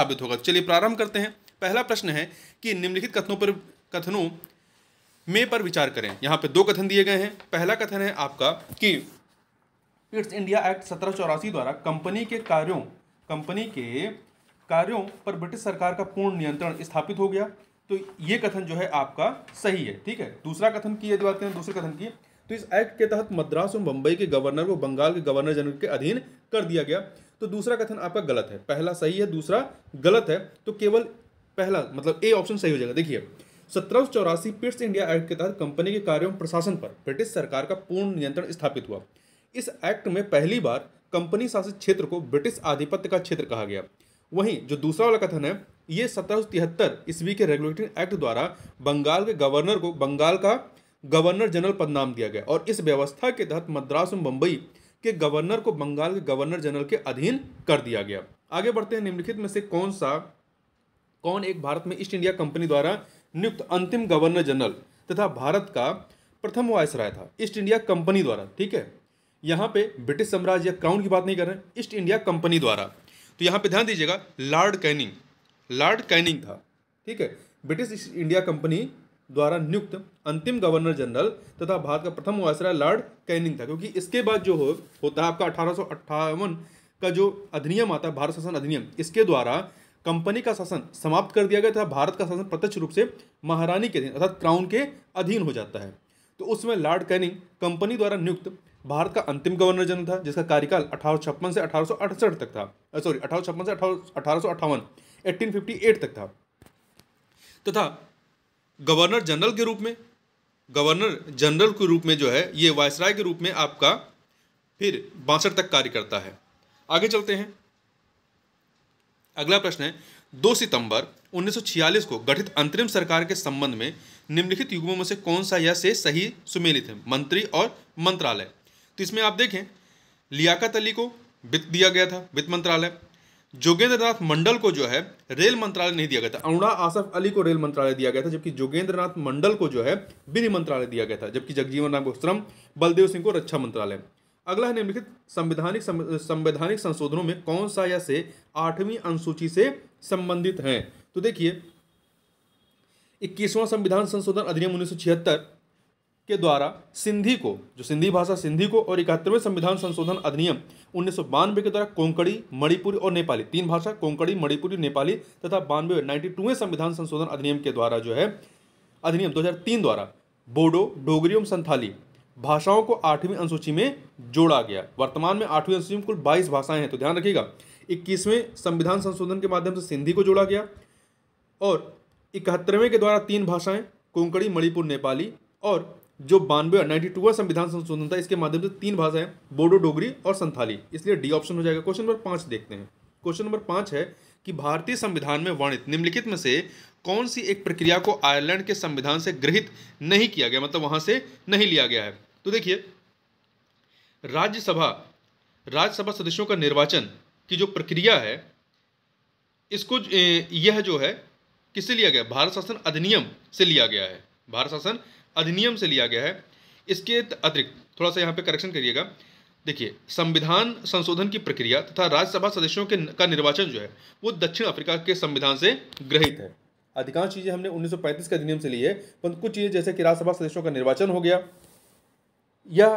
साबित होगा चलिए प्रारंभ करते हैं पहला प्रश्न है कि निम्नलिखित कथनों पर कथनों में पर विचार करें यहाँ पे दो कथन दिए गए हैं पहला कथन है आपका कि इट्स इंडिया एक्ट सत्रह द्वारा कंपनी के कार्यों कंपनी के कार्यों पर ब्रिटिश सरकार का पूर्ण नियंत्रण स्थापित हो गया तो ये कथन जो है आपका सही है ठीक है दूसरा कथन की यदि बात करें दूसरे कथन की तो इस एक्ट के तहत मद्रास और मुंबई के गवर्नर को बंगाल के गवर्नर जनरल के अधीन कर दिया गया तो दूसरा कथन आपका गलत है पहला सही है दूसरा गलत है तो केवल पहला मतलब ए ऑप्शन सही हो जाएगा देखिए सत्रह सौ चौरासी पिट्स इंडिया एक्ट के तहत कंपनी के कार्यों प्रशासन पर ब्रिटिश सरकार का पूर्ण नियंत्रण स्थापित हुआ इस एक्ट में पहली बार कंपनी शासित क्षेत्र को ब्रिटिश आधिपत्य का क्षेत्र कहा गया वहीं जो दूसरा वाला कथन है ये सत्रह सौ तिहत्तर ईस्वी के रेगुलेटिंग एक्ट द्वारा बंगाल के गवर्नर को बंगाल का गवर्नर जनरल पद नाम दिया गया और इस व्यवस्था के तहत मद्रास और मुंबई के गवर्नर को बंगाल के गवर्नर जनरल के अधीन कर दिया गया आगे बढ़ते हैं निम्नलिखित में से कौन सा कौन एक भारत में ईस्ट इंडिया कंपनी द्वारा नियुक्त अंतिम गवर्नर जनरल तथा भारत का प्रथम वायसराय था ईस्ट इंडिया कंपनी द्वारा ठीक है यहाँ पे ब्रिटिश साम्राज्य या क्राउन की बात नहीं कर रहे हैं ईस्ट इंडिया कंपनी द्वारा तो यहाँ पे ध्यान दीजिएगा लॉर्ड कैनिंग लॉर्ड कैनिंग था ठीक है ब्रिटिश ईस्ट इंडिया कंपनी द्वारा नियुक्त अंतिम गवर्नर जनरल तथा भारत का प्रथम वायसराय लॉर्ड कैनिंग था क्योंकि इसके बाद जो हो, होता है आपका अठारह का जो अधिनियम आता है भारत शासन अधिनियम इसके द्वारा कंपनी का शासन समाप्त कर दिया गया तथा भारत का शासन प्रत्यक्ष रूप से महारानी के अधीन अर्थात क्राउन के अधीन हो जाता है तो उसमें लॉर्ड कैनिंग कंपनी द्वारा नियुक्त भारत का अंतिम गवर्नर जनरल था जिसका कार्यकाल अठारह से अठारह तक था सॉरी अठारह से अठारह सौ तक था तथा गवर्नर जनरल के रूप में गवर्नर जनरल के रूप में जो है ये वायसराय के रूप में आपका फिर बासठ तक कार्य करता है आगे चलते हैं अगला प्रश्न है दो सितंबर 1946 को गठित अंतरिम सरकार के संबंध में निम्नलिखित युग्मों में से कौन सा यह से सही सुमेलित है मंत्री और मंत्रालय तो इसमें आप देखें लियाकत अली को वित्त दिया गया था वित्त मंत्रालय जोगेंद्रनाथ मंडल को जो है रेल मंत्रालय नहीं दिया गया था अरुणा आसफ अली को रेल मंत्रालय दिया गया था जबकि जोगेंद्रनाथ मंडल को जो है विधि मंत्रालय दिया गया था जबकि जगजीवन राम को श्रम बलदेव सिंह को रक्षा मंत्रालय अगला है निम्नलिखित संवैधानिक संवैधानिक संशोधनों में कौन सा या से आठवीं अनुसूची से संबंधित हैं तो देखिए इक्कीसवां संविधान संशोधन अधिनियम उन्नीस के द्वारा सिंधी को जो सिंधी भाषा सिंधी को और इकहत्तरवें संविधान संशोधन अधिनियम उन्नीस के द्वारा कोंकणी मणिपुरी और नेपाली तीन भाषा कोंकणी मणिपुरी नेपाली तथा बानवे नाइन्टी टूवें संविधान संशोधन अधिनियम के द्वारा जो है अधिनियम 2003 द्वारा बोडो डोगरी एवं संथाली भाषाओं को आठवीं अनुसूची में जोड़ा गया वर्तमान में आठवीं अनुसूची में कुल बाईस भाषाएं हैं तो ध्यान रखिएगा इक्कीसवें संविधान संशोधन के माध्यम से सिंधी को जोड़ा गया और इकहत्तरवें के द्वारा तीन भाषाएं कोंकणी मणिपुर नेपाली और जो बानवे और नाइन्टी टू संविधान संशोधन था इसके माध्यम से तीन भाषाएं बोडो डोगरी और संथाली इसलिए डी ऑप्शन हो जाएगा क्वेश्चन नंबर पाँच देखते हैं क्वेश्चन नंबर पाँच है कि भारतीय संविधान में वर्णित निम्नलिखित में से कौन सी एक प्रक्रिया को आयरलैंड के संविधान से गृहित नहीं किया गया मतलब वहाँ से नहीं लिया गया है तो देखिए राज्यसभा राज्यसभा सदस्यों का निर्वाचन की जो प्रक्रिया है इसको यह जो है किससे लिया गया भारत शासन अधिनियम से लिया गया है भारत शासन अधिनियम से लिया गया है इसके अतिरिक्त थोड़ा सा यहाँ पे करेक्शन करिएगा देखिए संविधान संशोधन की प्रक्रिया तथा राज्यसभा सदस्यों के का निर्वाचन जो है वो दक्षिण अफ्रीका के संविधान से ग्रहित है अधिकांश चीज़ें हमने 1935 के अधिनियम से ली है परंतु कुछ चीज़ें जैसे कि राज्यसभा सदस्यों का निर्वाचन हो गया या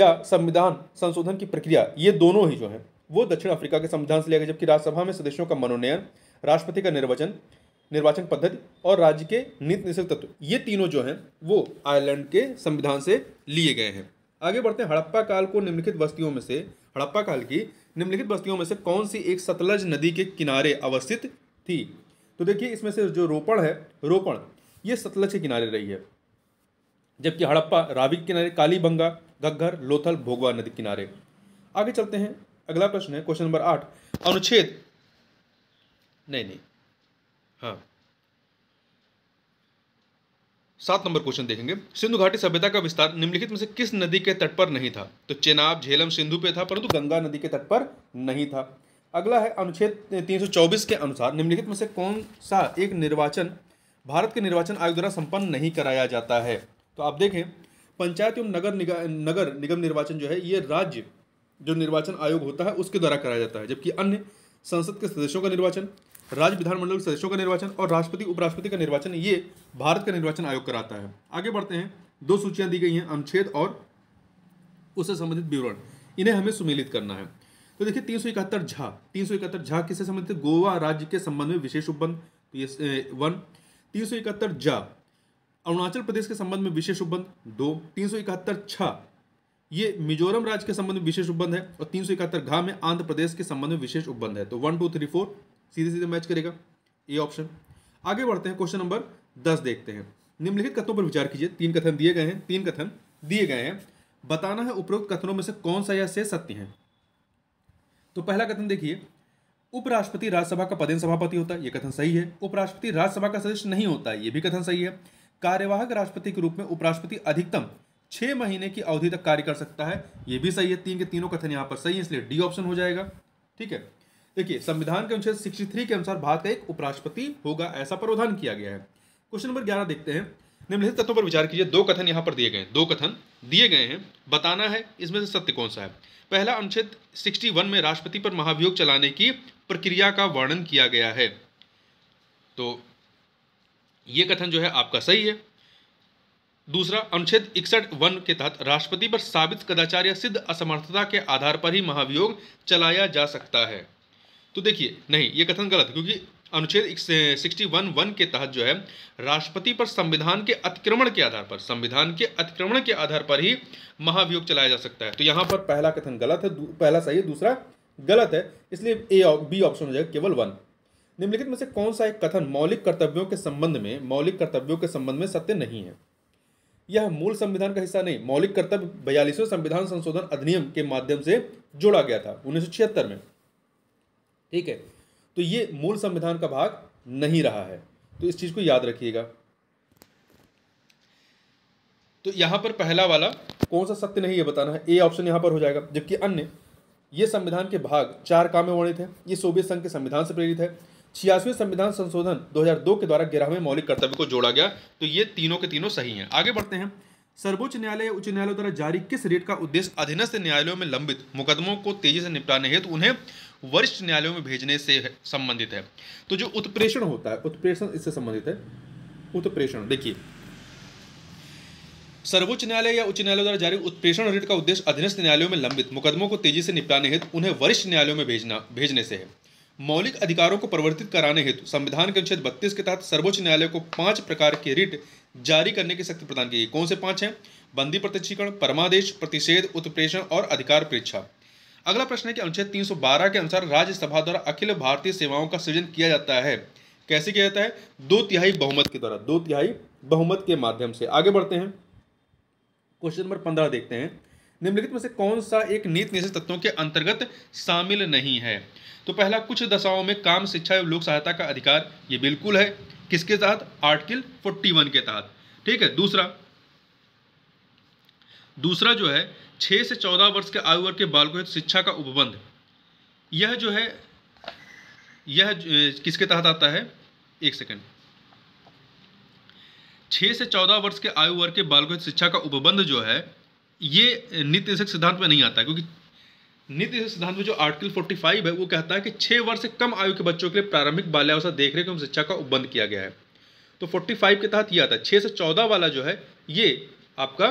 या संविधान संशोधन की प्रक्रिया ये दोनों ही जो है वो दक्षिण अफ्रीका के संविधान से लिया गया जबकि राज्यसभा में सदस्यों का मनोनयन राष्ट्रपति का निर्वाचन निर्वाचन पद्धति और राज्य के नीति निश्चित तत्व ये तीनों जो हैं वो आयरलैंड के संविधान से लिए गए हैं आगे बढ़ते हैं हड़प्पा काल को निम्नलिखित बस्तियों में से हड़प्पा काल की निम्नलिखित बस्तियों में से कौन सी एक सतलज नदी के किनारे अवस्थित थी तो देखिए इसमें से जो रोपण है रोपण ये सतलज के किनारे रही है जबकि हड़प्पा रावी के किनारे कालीबंगा घग्घर लोथल भोगवा नदी किनारे आगे चलते हैं अगला प्रश्न है क्वेश्चन नंबर आठ अनुच्छेद नहीं नहीं हाँ। सात नंबर क्वेश्चन देखेंगे सिंधु घाटी सभ्यता का विस्तार निम्नलिखित में से किस नदी के तट पर नहीं था तो चेनाब झेलम सिंधु पे था परंतु गंगा नदी के तट पर नहीं था अगला है अनुच्छेद 324 के अनुसार निम्नलिखित में से कौन सा एक निर्वाचन भारत के निर्वाचन आयोग द्वारा संपन्न नहीं कराया जाता है तो आप देखें पंचायत एवं नगर निगम नगर निगम निर्वाचन जो है ये राज्य जो निर्वाचन आयोग होता है उसके द्वारा कराया जाता है जबकि अन्य संसद के सदस्यों का निर्वाचन राज्य विधानमंडल के सदस्यों का निर्वाचन और राष्ट्रपति उपराष्ट्रपति का निर्वाचन ये भारत का निर्वाचन आयोग कराता है आगे बढ़ते हैं दो सूचियां दी गई हैं अनुच्छेद और उससे संबंधित विवरण इन्हें हमें सुमेलित करना है तो देखिए तीन सौ इकहत्तर झा तीन सौ इकहत्तर झा किससे संबंधित गोवा राज्य के संबंध में विशेष उपबंध तो ये वन तीन सौ इकहत्तर अरुणाचल प्रदेश के संबंध में विशेष उपबंध दो तीन सौ इकहत्तर छ ये मिजोरम राज्य के संबंध में विशेष उपबंध है और तीन सौ इकहत्तर घा में आंध्र प्रदेश के संबंध में विशेष उपबंध है तो वन टू थ्री फोर सीधे सीधे मैच करेगा ये ऑप्शन आगे बढ़ते हैं क्वेश्चन नंबर दस देखते हैं निम्नलिखित कथनों पर विचार कीजिए तीन कथन दिए गए हैं तीन कथन दिए गए हैं बताना है उपरोक्त कथनों में से कौन सा यह से सत्य है तो पहला कथन देखिए उपराष्ट्रपति राज्यसभा का पदेन सभापति होता है यह कथन सही है उपराष्ट्रपति राज्यसभा का सदस्य नहीं होता है ये भी कथन सही है कार्यवाहक राष्ट्रपति के रूप में उपराष्ट्रपति अधिकतम छह महीने की अवधि तक कार्य कर सकता है यह भी सही है तीन के तीनों कथन यहां पर सही है इसलिए डी ऑप्शन हो जाएगा ठीक है देखिए संविधान के अनुच्छेद 63 के अनुसार भारत का एक उपराष्ट्रपति होगा ऐसा प्रावधान किया गया है क्वेश्चन नंबर ग्यारह देखते हैं निम्नलिखित तत्वों पर विचार कीजिए दो कथन यहाँ पर दिए गए दो कथन दिए गए हैं बताना है इसमें से सत्य कौन सा है पहला अनुच्छेद 61 में राष्ट्रपति पर महाभियोग चलाने की प्रक्रिया का वर्णन किया गया है तो ये कथन जो है आपका सही है दूसरा अनुच्छेद इकसठ वन के तहत राष्ट्रपति पर साबित कदाचार या सिद्ध असमर्थता के आधार पर ही महाभियोग चलाया जा सकता है तो देखिए नहीं ये कथन गलत है क्योंकि अनुच्छेद सिक्सटी वन वन के तहत जो है राष्ट्रपति पर संविधान के अतिक्रमण के आधार पर संविधान के अतिक्रमण के आधार पर ही महाभियोग चलाया जा सकता है तो यहाँ पर पहला कथन गलत है पहला सही है दूसरा गलत है इसलिए ए बी ऑप्शन हो जाएगा केवल वन निम्नलिखित में से कौन सा एक कथन मौलिक कर्तव्यों के संबंध में मौलिक कर्तव्यों के संबंध में सत्य नहीं है यह मूल संविधान का हिस्सा नहीं मौलिक कर्तव्य बयालीसवें संविधान संशोधन अधिनियम के माध्यम से जोड़ा गया था उन्नीस में ठीक है तो ये मूल संविधान का भाग नहीं रहा है तो इस चीज़ को याद रखिएगा तो यहां पर पहला वाला कौन सा सत्य नहीं है बताना है ए ऑप्शन यहां पर हो जाएगा जबकि अन्य ये संविधान के भाग चार काम में वर्णित है ये सोवियत संघ के संविधान से प्रेरित है छियासवें संविधान संशोधन 2002 के द्वारा ग्यारहवें मौलिक कर्तव्य को जोड़ा गया तो ये तीनों के तीनों सही हैं आगे बढ़ते हैं सर्वोच्च न्यायालय उच्च न्यायालय द्वारा जारी किस रेट का उद्देश्य अधीनस्थ न्यायालयों में लंबित मुकदमों को तेजी से निपटाने हेतु तो उन्हें वरिष्ठ न्यायालयों में भेजने से संबंधित है तो जो उत्प्रेषण होता है उत्प्रेषण इससे संबंधित है उत्प्रेषण देखिए सर्वोच्च न्यायालय या उच्च न्यायालय द्वारा जारी उत्प्रेषण रेट का उद्देश्य अधीनस्थ न्यायालयों में लंबित मुकदमों को तेजी से निपटाने हेतु उन्हें वरिष्ठ न्यायालयों में भेजना भेजने से है मौलिक अधिकारों को परिवर्तित कराने हेतु संविधान के अनुच्छेद बत्तीस के तहत सर्वोच्च न्यायालय को पांच प्रकार के रिट जारी करने की शक्ति प्रदान की गई कौन से पांच हैं बंदी प्रत्यक्षीकरण परमादेश प्रतिषेध उत्प्रेषण और अधिकार परीक्षा अगला प्रश्न है कि अनुच्छेद 312 के अनुसार राज्यसभा द्वारा अखिल भारतीय सेवाओं का सृजन किया जाता है कैसे किया जाता है दो तिहाई बहुमत के द्वारा दो तिहाई बहुमत के माध्यम से आगे बढ़ते हैं क्वेश्चन नंबर पंद्रह देखते हैं निम्नलिखित में से कौन सा एक नीति निश्चित तत्वों के अंतर्गत शामिल नहीं है तो पहला कुछ दशाओं में काम शिक्षा एवं लोक सहायता का अधिकार ये बिल्कुल है किसके तहत आर्टिकल 41 के तहत ठीक है दूसरा दूसरा जो है छह से चौदह वर्ष के आयु वर्ग के बालकों हेतु शिक्षा का उपबंध यह जो है यह किसके तहत आता है एक सेकेंड छह से चौदह वर्ष के आयु वर्ग के बालकों हेतु शिक्षा का उपबंध जो है ये नीति सिद्धांत में नहीं आता क्योंकि नीति सिद्धांत में जो आर्टिकल 45 है वो कहता है कि छह वर्ष से कम आयु के बच्चों के लिए प्रारंभिक बाल्यावस्था देख एवं शिक्षा का उपबंध किया गया है तो 45 के तहत यह आता है छह से चौदह वाला जो है ये आपका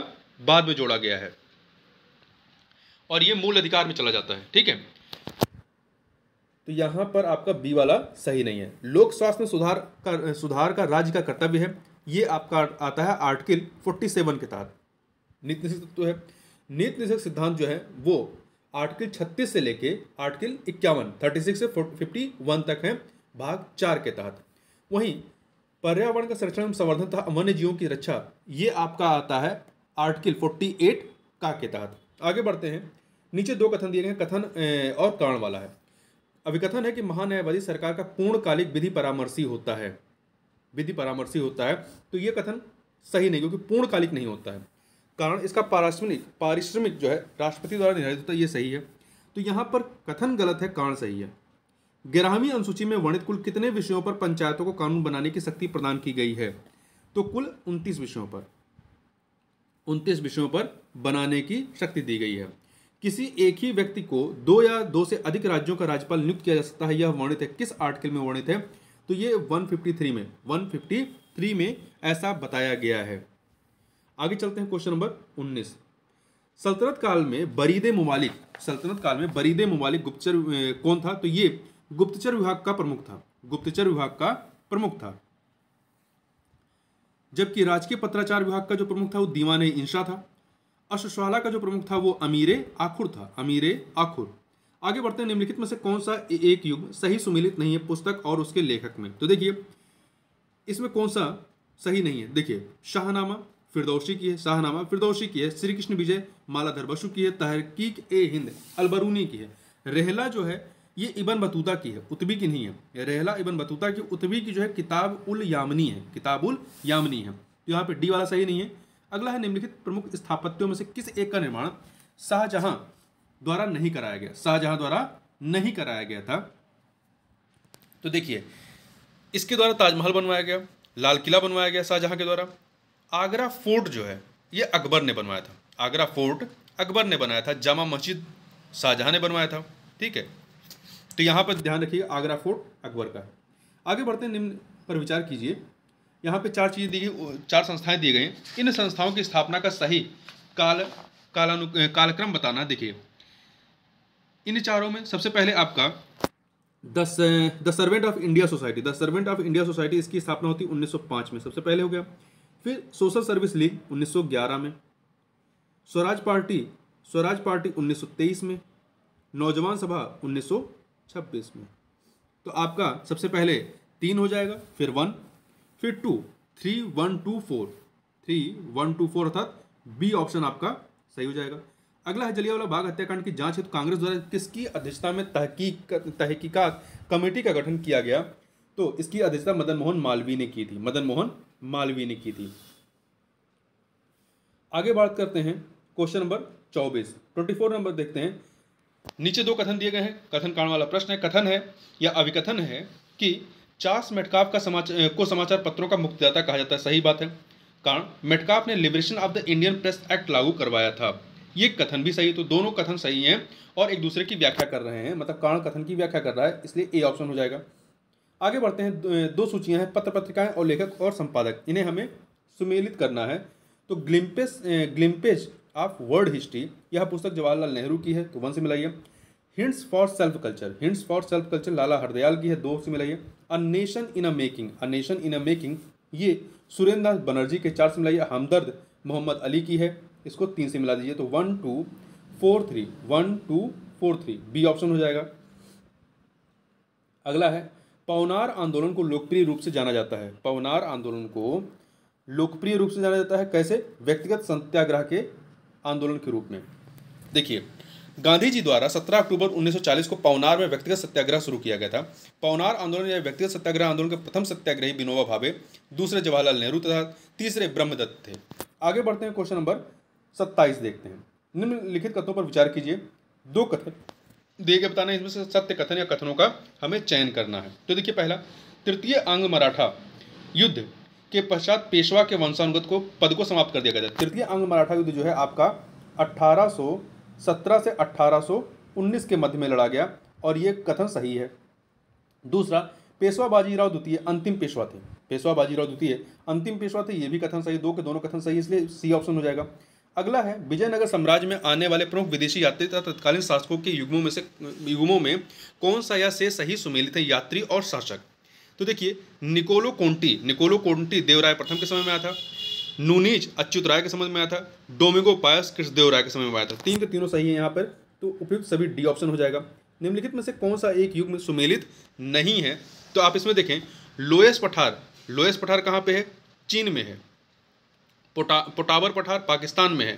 बाद में जोड़ा गया है और ये मूल अधिकार में चला जाता है ठीक है तो यहां पर आपका बी वाला सही नहीं है लोक स्वास्थ्य में सुधार का सुधार का राज्य का कर्तव्य है ये आपका आता है आर्टिकल 47 के तहत नीति तत्व तो है नीति निषेध सिद्धांत जो है वो आर्टिकल 36 से लेके आर्टिकल इक्यावन 36 से 51 तक है भाग चार के तहत वहीं पर्यावरण का संरक्षण एवं संवर्धन तथा वन्य जीवों की रक्षा ये आपका आता है आर्टिकल 48 का के तहत आगे बढ़ते हैं नीचे दो कथन दिए गए कथन और कारण वाला है अभिकथन है कि महान्यायवादी सरकार का पूर्णकालिक विधि परामर्शी होता है विधि परामर्शी होता है तो ये कथन सही नहीं क्योंकि पूर्णकालिक नहीं होता है कारण इसका पारिश्रमिक पारिश्रमिक जो है राष्ट्रपति द्वारा निर्धारित होता है ये सही है तो यहाँ पर कथन गलत है कारण सही है ग्यारहवीं अनुसूची में वर्णित कुल कितने विषयों पर पंचायतों को कानून बनाने की शक्ति प्रदान की गई है तो कुल उनतीस विषयों पर उनतीस विषयों पर बनाने की शक्ति दी गई है किसी एक ही व्यक्ति को दो या दो से अधिक राज्यों का राज्यपाल नियुक्त किया जा सकता है यह वर्णित है किस आर्टिकल में वर्णित है तो ये 153 में 153 में ऐसा बताया गया है आगे चलते हैं क्वेश्चन नंबर उन्नीस सल्तनत काल में बरीदे ममालिक सल्तनत काल में बरीदे ममालिक गुप्तचर कौन था तो ये गुप्तचर विभाग का प्रमुख था गुप्तचर विभाग का प्रमुख था जबकि राजकीय पत्राचार विभाग का जो प्रमुख था वो दीवाने इंशा था अश्वशाला का जो प्रमुख था वो अमीरे आखुर था अमीरे आखुर आगे बढ़ते हैं निम्नलिखित में से कौन सा एक युग सही सुमिलित नहीं है पुस्तक और उसके लेखक में तो देखिए इसमें कौन सा सही नहीं है देखिए शाहनामा फिरदौशी की है शाहनामा फिरदौशी की है श्री कृष्ण विजय मालाधर बसु की है तहरकीक ए हिंद अलबरूनी की है रेहला जो है ये इबन बतूता की है उतबी की नहीं है रेहला इबन बतूता की उतबी की जो है किताब उल यामनी है किताब उल यामनी है तो यहाँ पे डी वाला सही नहीं है अगला है निम्नलिखित प्रमुख स्थापत्यों में से किस एक का निर्माण शाहजहां द्वारा नहीं कराया गया शाहजहां द्वारा नहीं कराया गया था तो देखिए इसके द्वारा ताजमहल बनवाया गया लाल किला बनवाया गया शाहजहां के द्वारा आगरा फोर्ट जो है ये अकबर ने बनवाया था आगरा फोर्ट अकबर ने बनाया था जामा मस्जिद शाहजहाँ ने बनवाया था ठीक है तो यहाँ पर ध्यान रखिए आगरा फोर्ट अकबर का है आगे बढ़ते हैं निम्न पर विचार कीजिए यहाँ पे चार चीज़ें दी गई चार संस्थाएं दी गई इन संस्थाओं की स्थापना का सही काल कालानु कालक्रम बताना देखिए इन चारों में सबसे पहले आपका the the servant of India society the servant of India society इसकी स्थापना होती 1905 में सबसे पहले हो गया फिर सोशल सर्विस लीग 1911 में स्वराज पार्टी स्वराज पार्टी 1923 में नौजवान सभा 1926 में तो आपका सबसे पहले तीन हो जाएगा फिर वन फिर two three one two four three one two four अर्थात बी ऑप्शन आपका सही हो जाएगा अगला है जलियावाला बाग हत्याकांड की जांच है तो कांग्रेस द्वारा किसकी अध्यक्षता में तहकीक तहकीकात कमेटी का गठन किया गया तो इसकी अध्यक्षता मदन मोहन मालवीय ने की थी मदन मोहन मालवीय ने की थी आगे बात करते हैं क्वेश्चन नंबर चौबीस ट्वेंटी फोर नंबर देखते हैं नीचे दो कथन दिए गए हैं कथन कारण वाला प्रश्न है कथन है या अविकथन है कि चार्ल्स मेटकाफ का समाचार को समाचार पत्रों का मुक्तदाता कहा जाता है सही बात है कारण मेटकाफ ने liberation of the Indian press act लागू करवाया था ये कथन भी सही है तो दोनों कथन सही हैं और एक दूसरे की व्याख्या कर रहे हैं मतलब कारण कथन की व्याख्या कर रहा है इसलिए ए ऑप्शन हो जाएगा आगे बढ़ते हैं दो सूचियां हैं पत्र पत्रिकाएं और लेखक और संपादक इन्हें हमें सुमेलित करना है तो glimpses glimpses of world history यह पुस्तक जवाहरलाल नेहरू की है तो वन से मिलाइए hints for self culture hints for self culture Lala Hardayal की है दो से मिलाइए a nation in a making a nation in a making ये सुरेंद्र नाथ बनर्जी के चार से मिलाइए हमदर्द मोहम्मद अली की है इसको तीन से मिला दीजिए तो one two four three one two four three B option हो जाएगा अगला है पवनार आंदोलन को लोकप्रिय रूप से जाना जाता है पवनार आंदोलन को लोकप्रिय रूप से जाना जाता है कैसे व्यक्तिगत सत्याग्रह के आंदोलन के रूप में देखिए गांधी जी द्वारा 17 अक्टूबर 1940 को पवनार में व्यक्तिगत सत्याग्रह शुरू किया गया था पवनार आंदोलन या व्यक्तिगत सत्याग्रह आंदोलन के प्रथम सत्याग्रही विनोबा भावे दूसरे जवाहरलाल नेहरू तथा तीसरे ब्रह्मदत्त थे आगे बढ़ते हैं क्वेश्चन नंबर सत्ताईस देखते हैं निम्नलिखित कथनों पर विचार कीजिए दो कथन दिए गए बताना इसमें से सत्य कथन या कथनों का हमें चयन करना है तो देखिए पहला तृतीय अंग मराठा युद्ध के पश्चात पेशवा के वंशानुगत को पद को समाप्त कर दिया गया था तृतीय अंग मराठा युद्ध जो है आपका 1817 से 1819 के मध्य में लड़ा गया और ये कथन सही है दूसरा पेशवा बाजीराव द्वितीय अंतिम पेशवा थे पेशवा बाजीराव द्वितीय अंतिम पेशवा थे ये भी कथन सही दो के दोनों कथन सही इसलिए सी ऑप्शन हो जाएगा अगला है विजयनगर साम्राज्य में आने वाले प्रमुख विदेशी यात्री तथा तत्कालीन शासकों के युग्मों में से युग्मों में कौन सा या से सही सुमेलित है यात्री और शासक तो देखिए Niccolo Conti Niccolo Conti Devaraya प्रथम के समय में आया था नूनीज अच्युत राय के समय में आया था डोमिगो पायस कृष्ण राय के समय में आया था तीन के तीनों सही है यहाँ पर तो उपयुक्त सभी डी ऑप्शन हो जाएगा निम्नलिखित में से कौन सा एक युग में सुमेलित नहीं है तो आप इसमें देखें लोएस पठार लोएस पठार कहाँ पे है चीन में है पोटा पोटावर पठार पाकिस्तान में है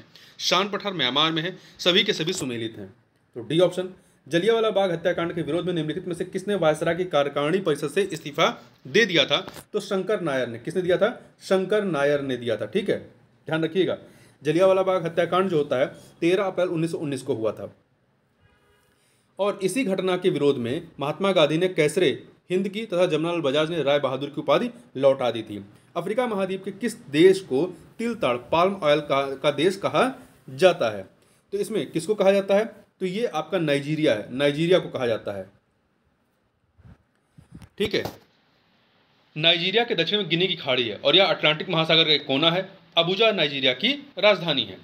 शान पठार म्यांमार में है सभी के सभी सुमेलित हैं तो डी ऑप्शन जलियावाला बाग हत्याकांड के विरोध में निम्नलिखित में से किसने वायसरा की कार्यकारिणी परिषद से इस्तीफा दे दिया था तो शंकर नायर ने किसने दिया था शंकर नायर ने दिया था ठीक है ध्यान रखिएगा जलियावाला बाग हत्याकांड जो होता है तेरह अप्रैल उन्नीस को हुआ था और इसी घटना के विरोध में महात्मा गांधी ने कैसरे हिंद की तथा जमनालाल बजाज ने राय बहादुर की उपाधि लौटा दी थी अफ्रीका महाद्वीप के किस देश को तिल ताड़ पाल्म ऑयल का, का देश कहा जाता है तो इसमें किसको कहा जाता है तो ये आपका नाइजीरिया है नाइजीरिया को कहा जाता है ठीक है नाइजीरिया के दक्षिण में गिनी की खाड़ी है और यह अटलांटिक महासागर का एक कोना है अबुजा नाइजीरिया की राजधानी है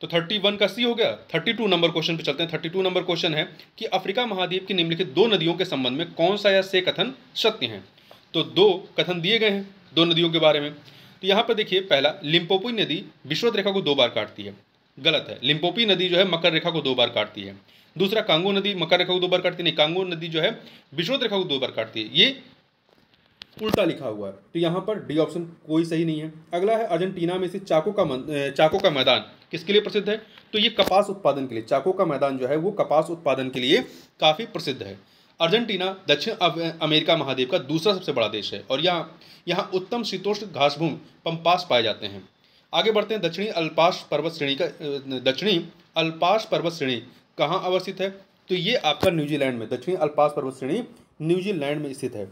तो 31 का सी हो गया 32 नंबर क्वेश्चन पे चलते हैं 32 नंबर क्वेश्चन है कि अफ्रीका महाद्वीप की निम्नलिखित दो नदियों के संबंध में कौन सा या से कथन सत्य है तो दो कथन दिए गए हैं दो नदियों के बारे में तो यहाँ पर देखिए पहला लिम्पोपी नदी विश्वत रेखा को दो बार काटती है गलत है लिम्पोपी नदी जो है मकर रेखा को दो बार काटती है दूसरा कांगो नदी मकर रेखा को दो बार काटती नहीं कांगो नदी जो है विश्वत रेखा को दो बार काटती है ये उल्टा लिखा हुआ है तो यहाँ पर डी ऑप्शन कोई सही नहीं है अगला है अर्जेंटीना में से चाको का चाको का मैदान किसके लिए प्रसिद्ध है तो ये कपास उत्पादन के लिए चाको का मैदान जो है वो कपास उत्पादन के लिए काफ़ी प्रसिद्ध है अर्जेंटीना दक्षिण अमेरिका महादेव का दूसरा सबसे बड़ा देश है और यहाँ यहाँ उत्तम शीतोष्ण घासभूमि पम्पास पाए जाते हैं आगे बढ़ते हैं दक्षिणी अल्पाश पर्वत श्रेणी का दक्षिणी अल्पाश पर्वत श्रेणी कहाँ अवस्थित है तो ये आपका न्यूजीलैंड में दक्षिणी अल्पाश पर्वत श्रेणी न्यूजीलैंड में स्थित है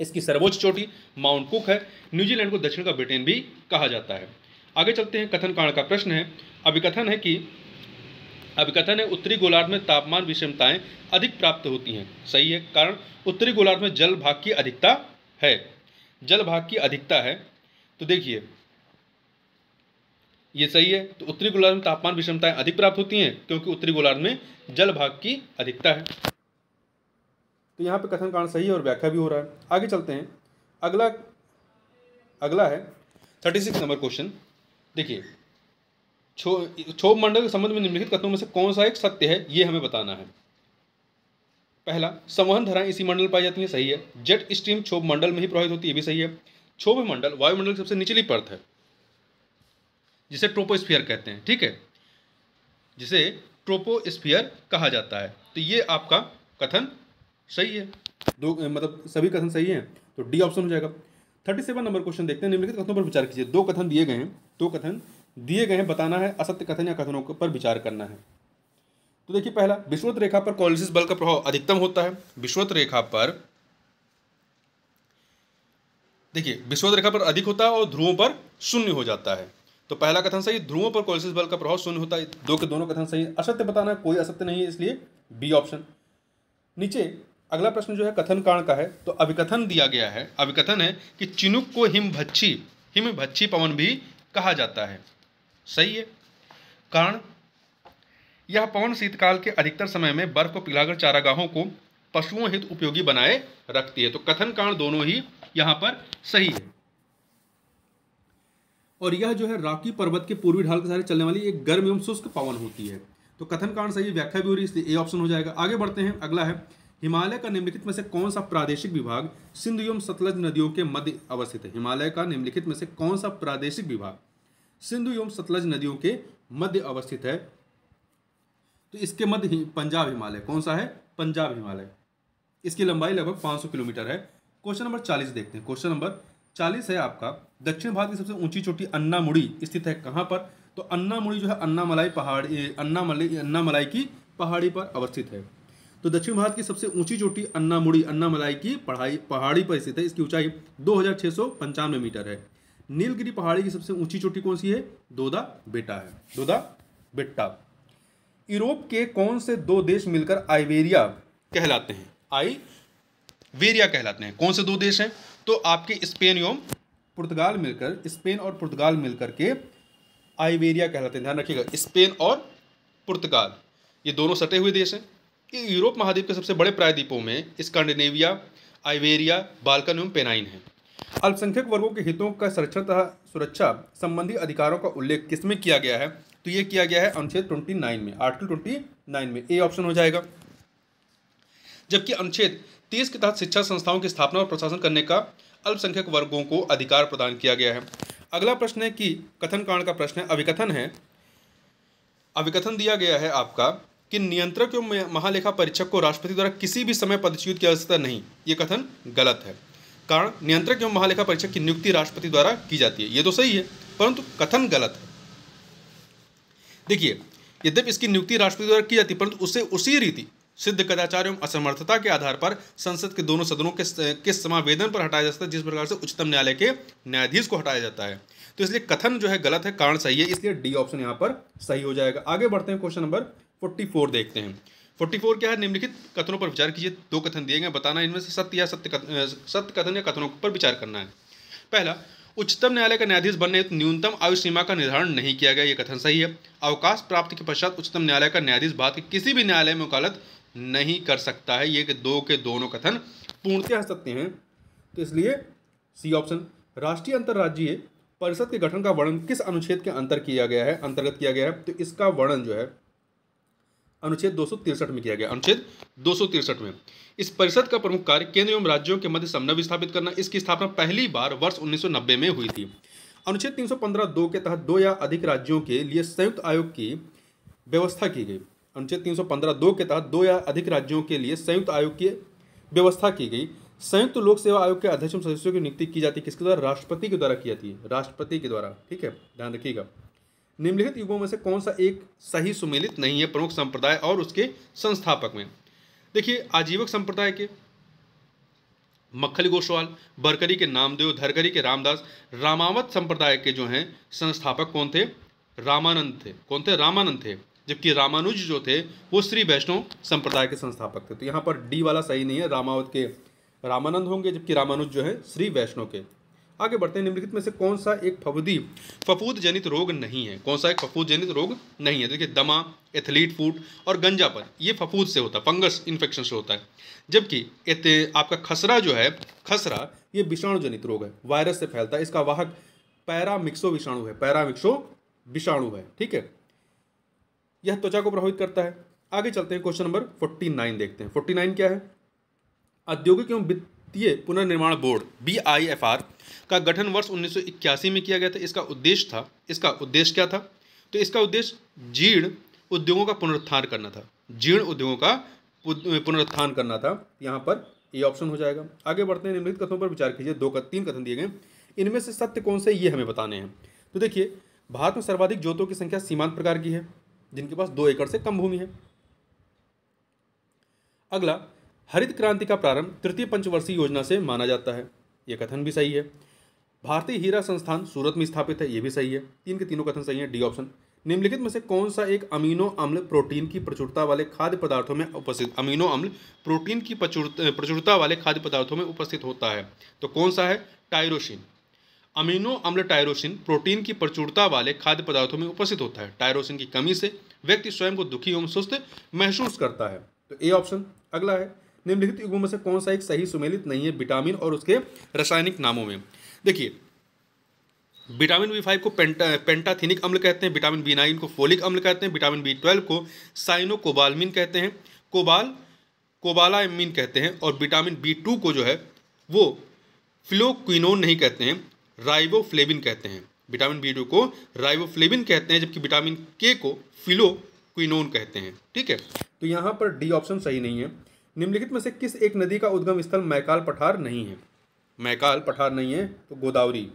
इसकी सर्वोच्च चोटी माउंट कुक है न्यूजीलैंड को दक्षिण का ब्रिटेन भी कहा जाता है आगे चलते हैं कथन कांड का प्रश्न है अभिकथन है कि अभिकथन है उत्तरी गोलार्ध में तापमान विषमताएं अधिक प्राप्त होती हैं सही है कारण उत्तरी गोलार्ध में जल भाग की अधिकता है जल भाग की अधिकता है तो देखिए ये सही है तो उत्तरी गोलार्ध में तापमान विषमताएं अधिक प्राप्त होती हैं क्योंकि उत्तरी गोलार्ध में जल भाग की अधिकता है तो यहाँ पे कथन कारण सही है और व्याख्या भी हो रहा है आगे चलते हैं अगला अगला है थर्टी सिक्स नंबर क्वेश्चन देखिए क्षोभ मंडल के संबंध में निम्नलिखित कथनों में से कौन सा एक सत्य है ये हमें बताना है पहला संवहन धाराएं इसी मंडल पाई जाती हैं सही है जेट स्ट्रीम क्षोभ मंडल में ही प्रभावित होती है ये भी सही है क्षोभ मंडल वायुमंडल की सबसे निचली परत है जिसे ट्रोपोस्फियर कहते हैं ठीक है जिसे ट्रोपोस्फियर कहा जाता है तो ये आपका कथन सही है दो मतलब सभी कथन सही है तो डी ऑप्शन हो जाएगा थर्टी सेवन नंबर क्वेश्चन देखते हैं निम्नलिखित कथनों पर विचार कीजिए दो कथन दिए गए हैं दो कथन दिए गए हैं बताना है असत्य कथन या कथनों पर विचार करना है तो देखिए पहला विश्वत रेखा पर कॉलिसिस बल का प्रभाव अधिकतम होता है विश्वत रेखा पर देखिए विश्वत रेखा पर अधिक होता है और ध्रुवों पर शून्य हो जाता है तो पहला कथन सही ध्रुवों पर कॉलिसिस बल का प्रभाव शून्य होता है दो के दोनों कथन सही असत्य बताना कोई असत्य नहीं है इसलिए बी ऑप्शन नीचे अगला प्रश्न जो है कथन कांड का है तो अभिकथन दिया गया है अभिकथन है कि चिनुक को हिमभच्छी हिमभच्छी पवन भी कहा जाता है सही है कारण यह पवन शीतकाल के अधिकतर समय में बर्फ को पिघलाकर चारागाहों को पशुओं हित उपयोगी बनाए रखती है तो कथन कांड दोनों ही यहाँ पर सही है और यह जो है राकी पर्वत के पूर्वी ढाल के सहारे चलने वाली एक गर्म एवं शुष्क पवन होती है तो कथन कांड सही व्याख्या भी हो रही है इसलिए ए ऑप्शन हो जाएगा आगे बढ़ते हैं अगला है हिमालय का निम्नलिखित में से कौन सा प्रादेशिक विभाग सिंधु एवं सतलज नदियों के मध्य अवस्थित है हिमालय का निम्नलिखित में से कौन सा प्रादेशिक विभाग सिंधु एवं सतलज नदियों के मध्य अवस्थित है तो इसके मध्य पंजाब हिमालय कौन सा है पंजाब हिमालय इसकी लंबाई लगभग 500 किलोमीटर है क्वेश्चन नंबर 40 देखते हैं क्वेश्चन नंबर 40 है आपका दक्षिण भारत की सबसे ऊंची चोटी अन्नामुड़ी स्थित है कहाँ पर तो अन्नामुड़ी जो है अन्नामलाई पहाड़ी अन्नामलाई अन्नामलाई की पहाड़ी पर अवस्थित है तो दक्षिण भारत की सबसे ऊंची चोटी अन्नामुड़ी अन्नामलाई की पढ़ाई पहाड़ी पर स्थित है इसकी ऊंचाई दो मीटर है नीलगिरी पहाड़ी की सबसे ऊंची चोटी कौन सी है दोदा बेटा है दोदा बेटा यूरोप के कौन से दो देश मिलकर आइवेरिया कहलाते हैं आई वेरिया कहलाते हैं कौन से दो देश हैं तो आपके स्पेन एवं पुर्तगाल मिलकर स्पेन और पुर्तगाल मिलकर के आइवेरिया कहलाते हैं ध्यान रखिएगा स्पेन और पुर्तगाल ये दोनों सटे हुए देश हैं कि यूरोप महाद्वीप के सबसे बड़े प्रायद्वीपों में स्कंडिनेविया आइवेरिया बालकन एवं पेनाइन है अल्पसंख्यक वर्गों के हितों का संरक्षण तथा सुरक्षा संबंधी अधिकारों का उल्लेख किसमें किया गया है तो ये किया गया है अनुच्छेद नाइन में आर्टिकल नाइन में ए ऑप्शन हो जाएगा जबकि अनुच्छेद तीस के तहत शिक्षा संस्थाओं की स्थापना और प्रशासन करने का अल्पसंख्यक वर्गों को अधिकार प्रदान किया गया है अगला प्रश्न है कि कथन कांड का प्रश्न है अभिकथन है अभिकथन दिया गया है आपका कि नियंत्रक एवं महालेखा परीक्षक को राष्ट्रपति द्वारा किसी भी समय पदच्युत की आवश्यकता नहीं ये कथन गलत है कारण नियंत्रक एवं महालेखा परीक्षक की नियुक्ति राष्ट्रपति द्वारा की जाती है ये तो सही है परंतु कथन गलत है देखिए यद्यपि इसकी नियुक्ति राष्ट्रपति द्वारा की जाती है परंतु उसे उसी रीति सिद्ध कदाचार एवं असमर्थता के आधार पर संसद के दोनों सदनों के के समावेदन पर हटाया जाता है जिस प्रकार से उच्चतम न्यायालय के न्यायाधीश को हटाया जाता है तो इसलिए कथन जो है गलत है कारण सही है इसलिए डी ऑप्शन यहां पर सही हो जाएगा आगे बढ़ते हैं क्वेश्चन नंबर फोर्टी फोर देखते हैं फोर्टी फोर क्या है निम्नलिखित कथनों पर विचार कीजिए दो कथन दिए गए बताना इनमें से सत्य या सत्य सत्य कथन या कथनों पर विचार करना है पहला उच्चतम न्यायालय का न्यायाधीश बनने हेतु न्यूनतम आयु सीमा का निर्धारण नहीं किया गया ये कथन सही है अवकाश प्राप्ति के पश्चात उच्चतम न्यायालय का न्यायाधीश भारत के किसी भी न्यायालय में वकालत नहीं कर सकता है ये के दो के दोनों कथन पूर्णतः सत्य हैं तो इसलिए सी ऑप्शन राष्ट्रीय अंतर्राज्यीय परिषद के गठन का वर्णन किस अनुच्छेद के अंतर किया गया है अंतर्गत किया गया है तो इसका वर्णन जो है अनुच्छेद दो में किया गया अनुच्छेद दो में इस परिषद का प्रमुख कार्य केंद्र एवं राज्यों के मध्य समन्वय स्थापित करना इसकी स्थापना पहली बार वर्ष उन्नीस में हुई थी अनुच्छेद 315 दो के तहत दो या अधिक राज्यों के लिए संयुक्त आयोग की व्यवस्था की गई अनुच्छेद 315 दो के तहत दो या अधिक राज्यों के लिए संयुक्त आयोग की व्यवस्था की गई संयुक्त लोक सेवा आयोग के अध्यक्ष सदस्यों की नियुक्ति की जाती है किसके द्वारा राष्ट्रपति के द्वारा की जाती है राष्ट्रपति के द्वारा ठीक है ध्यान रखिएगा निम्नलिखित युगों में से कौन सा एक सही सुमेलित नहीं है प्रमुख संप्रदाय और उसके संस्थापक में देखिए आजीवक संप्रदाय के मक्खली गोशवाल बरकरी के नामदेव धरकरी के रामदास रामावत संप्रदाय के जो हैं संस्थापक कौन थे रामानंद थे कौन थे रामानंद थे जबकि रामानुज जो थे वो श्री वैष्णव संप्रदाय के संस्थापक थे तो यहाँ पर डी वाला सही नहीं है रामावत के रामानंद होंगे जबकि रामानुज जो है श्री वैष्णव के आगे बढ़ते हैं निम्नलिखित में से कौन सा एक फफूदी फफूद जनित रोग नहीं है कौन सा एक फफूद जनित रोग नहीं है देखिए दमा एथलीट फूट और गंजापन ये फफूद से होता है फंगस इन्फेक्शन से होता है जबकि आपका खसरा जो है खसरा ये विषाणु जनित रोग है वायरस से फैलता है इसका वाहक पैरामिक्सो विषाणु है पैरामिक्सो विषाणु है ठीक है यह त्वचा को प्रभावित करता है आगे चलते हैं क्वेश्चन नंबर फोर्टी देखते हैं फोर्टी क्या है औद्योगिक एवं वित्तीय पुनर्निर्माण बोर्ड बी का गठन वर्ष उन्नीस में किया गया था इसका उद्देश्य था इसका उद्देश्य क्या था तो इसका उद्देश्य जीर्ण उद्योगों का पुनरुत्थान करना था जीर्ण उद्योगों का पुनरुत्थान करना था यहाँ पर ये ऑप्शन हो जाएगा आगे बढ़ते हैं निम्नलिखित कथनों पर विचार कीजिए दो का तीन कथन दिए गए इनमें से सत्य कौन से ये हमें बताने हैं तो देखिए भारत में सर्वाधिक जोतों की संख्या सीमांत प्रकार की है जिनके पास दो एकड़ से कम भूमि है अगला हरित क्रांति का प्रारंभ तृतीय पंचवर्षीय योजना से माना जाता है ये कथन भी सही है भारतीय हीरा संस्थान सूरत में स्थापित है ये भी सही है तीन के तीनों कथन सही है डी ऑप्शन निम्नलिखित में से कौन सा एक अमीनो अम्ल प्रोटीन की प्रचुरता वाले खाद्य पदार्थों में उपस्थित अमीनो अम्ल प्रोटीन की प्रचुरता वाले खाद्य पदार्थों में उपस्थित होता है तो कौन सा है टायरोसिन अमीनो अम्ल टायरोसिन प्रोटीन की प्रचुरता वाले खाद्य पदार्थों में उपस्थित होता है टायरोसिन की कमी से व्यक्ति स्वयं को दुखी एवं सुस्त महसूस करता है तो ए ऑप्शन अगला है निम्नलिखित युगों में से कौन सा एक सही सुमेलित नहीं है विटामिन और उसके रासायनिक नामों में देखिए विटामिन बी फाइव को पेंटा पेंटाथिनिक अम्ल कहते हैं विटामिन बी नाइन को फोलिक अम्ल कहते हैं विटामिन बी ट्वेल्व को साइनोकोबालमिन कहते हैं कोबाल कोबालामिन कहते हैं और विटामिन बी टू को जो है वो फ्लोक्विनोन नहीं कहते हैं राइबोफ्लेबिन कहते हैं विटामिन बी टू को राइबोफ्लेबिन कहते हैं जबकि विटामिन के को फिलोक्विनोन कहते हैं ठीक है तो यहाँ पर डी ऑप्शन सही नहीं है निम्नलिखित में से किस एक नदी का उद्गम स्थल मैकाल पठार नहीं है मैकाल पठार नहीं है तो गोदावरी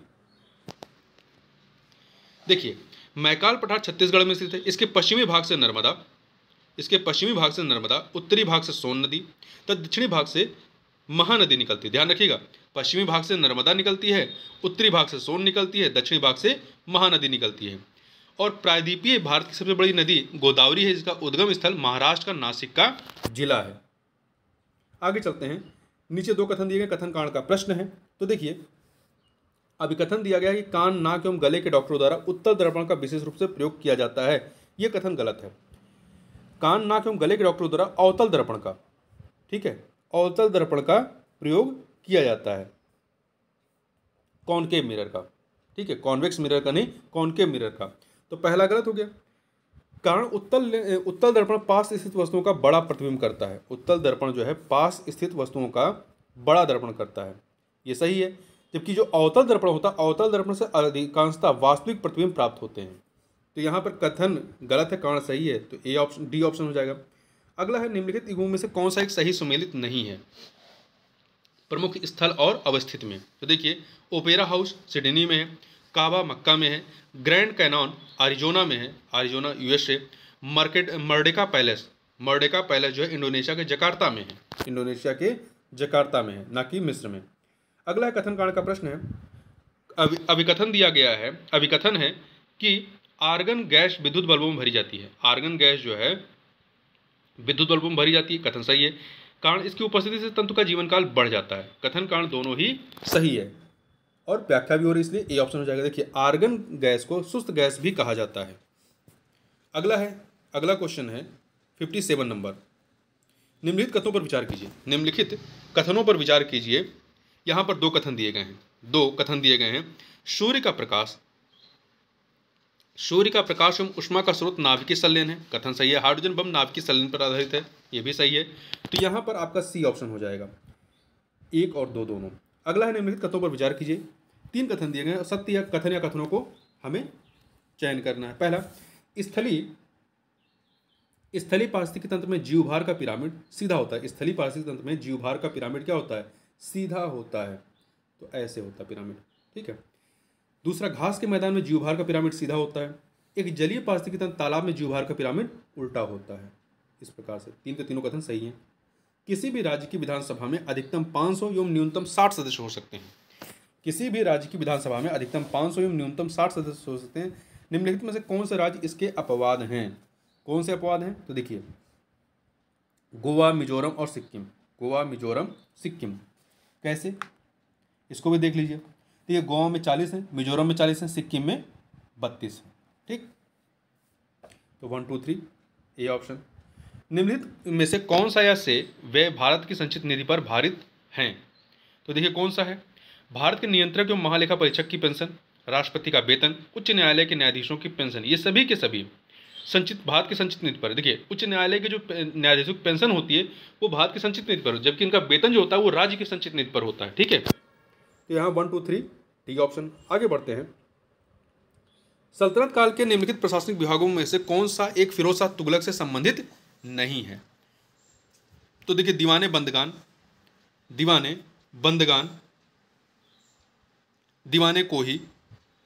देखिए मैकाल पठार छत्तीसगढ़ में स्थित है इसके पश्चिमी भाग से नर्मदा इसके पश्चिमी भाग से नर्मदा उत्तरी भाग से सोन नदी तथा दक्षिणी भाग से महानदी निकलती है ध्यान रखिएगा पश्चिमी भाग से नर्मदा निकलती है उत्तरी भाग से सोन निकलती है दक्षिणी भाग से महानदी निकलती है और प्रायद्वीपीय भारत की सबसे बड़ी नदी गोदावरी है जिसका उद्गम स्थल महाराष्ट्र का नासिक का जिला है आगे चलते हैं नीचे दो कथन दिए गए कथन कांड का प्रश्न है तो देखिए अभी कथन दिया गया कि कान नाक एवं गले के डॉक्टरों द्वारा उत्तर दर्पण का विशेष रूप से प्रयोग किया जाता है यह कथन गलत है कान नाक एवं गले के डॉक्टरों द्वारा अवतल दर्पण का ठीक है अवतल दर्पण का प्रयोग किया जाता है कॉनकेव मिरर का ठीक है कॉन्वेक्स मिरर का नहीं कॉनकेव मिरर का तो पहला गलत हो गया कारण उत्तल उत्तल दर्पण पास स्थित वस्तुओं का बड़ा प्रतिबिंब करता है उत्तल दर्पण जो है पास स्थित वस्तुओं का बड़ा दर्पण करता है ये सही है जबकि जो अवतल दर्पण होता है अवतल दर्पण से अधिकांशता वास्तविक प्रतिबिंब प्राप्त होते हैं तो यहाँ पर कथन गलत है कारण सही है तो ए ऑप्शन डी ऑप्शन हो जाएगा अगला है निम्नलिखित युगों में से कौन सा एक सही सुमेलित नहीं है प्रमुख स्थल और अवस्थित में तो देखिए ओपेरा हाउस सिडनी में है काबा मक्का में है ग्रैंड कैनॉन आरिजोना में है Arizona USA market Merdeka Palace Merdeka Palace जो है इंडोनेशिया के जकार्ता में है इंडोनेशिया के जकार्ता में है ना कि मिस्र में अगला कथन कांड का प्रश्न है अभि अभिकथन दिया गया है अभिकथन है कि आर्गन गैस विद्युत बल्बों में भरी जाती है आर्गन गैस जो है विद्युत बल्बों में भरी जाती है कथन सही है कारण इसकी उपस्थिति से तंतु का जीवन काल बढ़ जाता है कथन कारण दोनों ही सही है और व्याख्या भी हो रही इसलिए ए ऑप्शन हो जाएगा देखिए आर्गन गैस को सुस्त गैस भी कहा जाता है अगला है अगला क्वेश्चन है फिफ्टी सेवन नंबर निम्नलिखित कथनों पर विचार कीजिए निम्नलिखित कथनों पर विचार कीजिए यहाँ पर दो कथन दिए गए हैं दो कथन दिए गए हैं सूर्य का प्रकाश सूर्य का प्रकाश एवं उष्मा का स्रोत नाभिकीय संलयन है कथन सही है हाइड्रोजन बम नाभिकीय संलयन पर आधारित है ये भी सही है तो यहाँ पर आपका सी ऑप्शन हो जाएगा एक और दो दोनों अगला है निम्नलिखित कथनों पर विचार कीजिए तीन कथन दिए गए सत्य या कथन या कथनों को हमें चयन करना है पहला स्थली स्थली पार्थिक तंत्र में जीवभार का पिरामिड सीधा होता है स्थली पार्थिक तंत्र में जीवभार का पिरामिड क्या होता है सीधा होता है तो ऐसे होता है पिरामिड ठीक है दूसरा घास के मैदान में जीवभार का पिरामिड सीधा होता है एक जलीय पार्थिक तंत्र तालाब में जीवभार का पिरामिड उल्टा होता है इस प्रकार से तीन के तीनों कथन सही हैं किसी भी राज्य की विधानसभा में अधिकतम 500 एवं न्यूनतम 60 सदस्य हो सकते हैं किसी भी राज्य की विधानसभा में अधिकतम 500 एवं न्यूनतम 60 सदस्य हो सकते हैं निम्नलिखित में से कौन से राज्य इसके अपवाद हैं कौन से अपवाद हैं तो देखिए गोवा मिजोरम और सिक्किम गोवा मिजोरम सिक्किम कैसे इसको भी देख लीजिए तो ये गोवा में चालीस हैं मिजोरम में चालीस हैं सिक्किम में बत्तीस हैं ठीक तो one two three A option निम्नलिखित में से कौन सा या से वे भारत की संचित निधि पर भारित हैं तो देखिए कौन सा है भारत के नियंत्रक एवं महालेखा परीक्षक की पेंशन राष्ट्रपति का वेतन उच्च न्यायालय के न्यायाधीशों की पेंशन ये सभी के सभी संचित भारत की संचित नीति पर देखिए उच्च न्यायालय के जो न्यायाधीशों की पेंशन होती है वो भारत की संचित नीति पर जबकि इनका वेतन जो होता है वो राज्य की संचित नीति पर होता है ठीक है तो यहाँ वन टू थ्री ठीक है ऑप्शन आगे बढ़ते हैं सल्तनत काल के निम्नलिखित प्रशासनिक विभागों में से कौन सा एक फिरोसा तुगलक से संबंधित नहीं है तो देखिए दीवाने बंदगान दीवाने बंदगान दीवाने कोही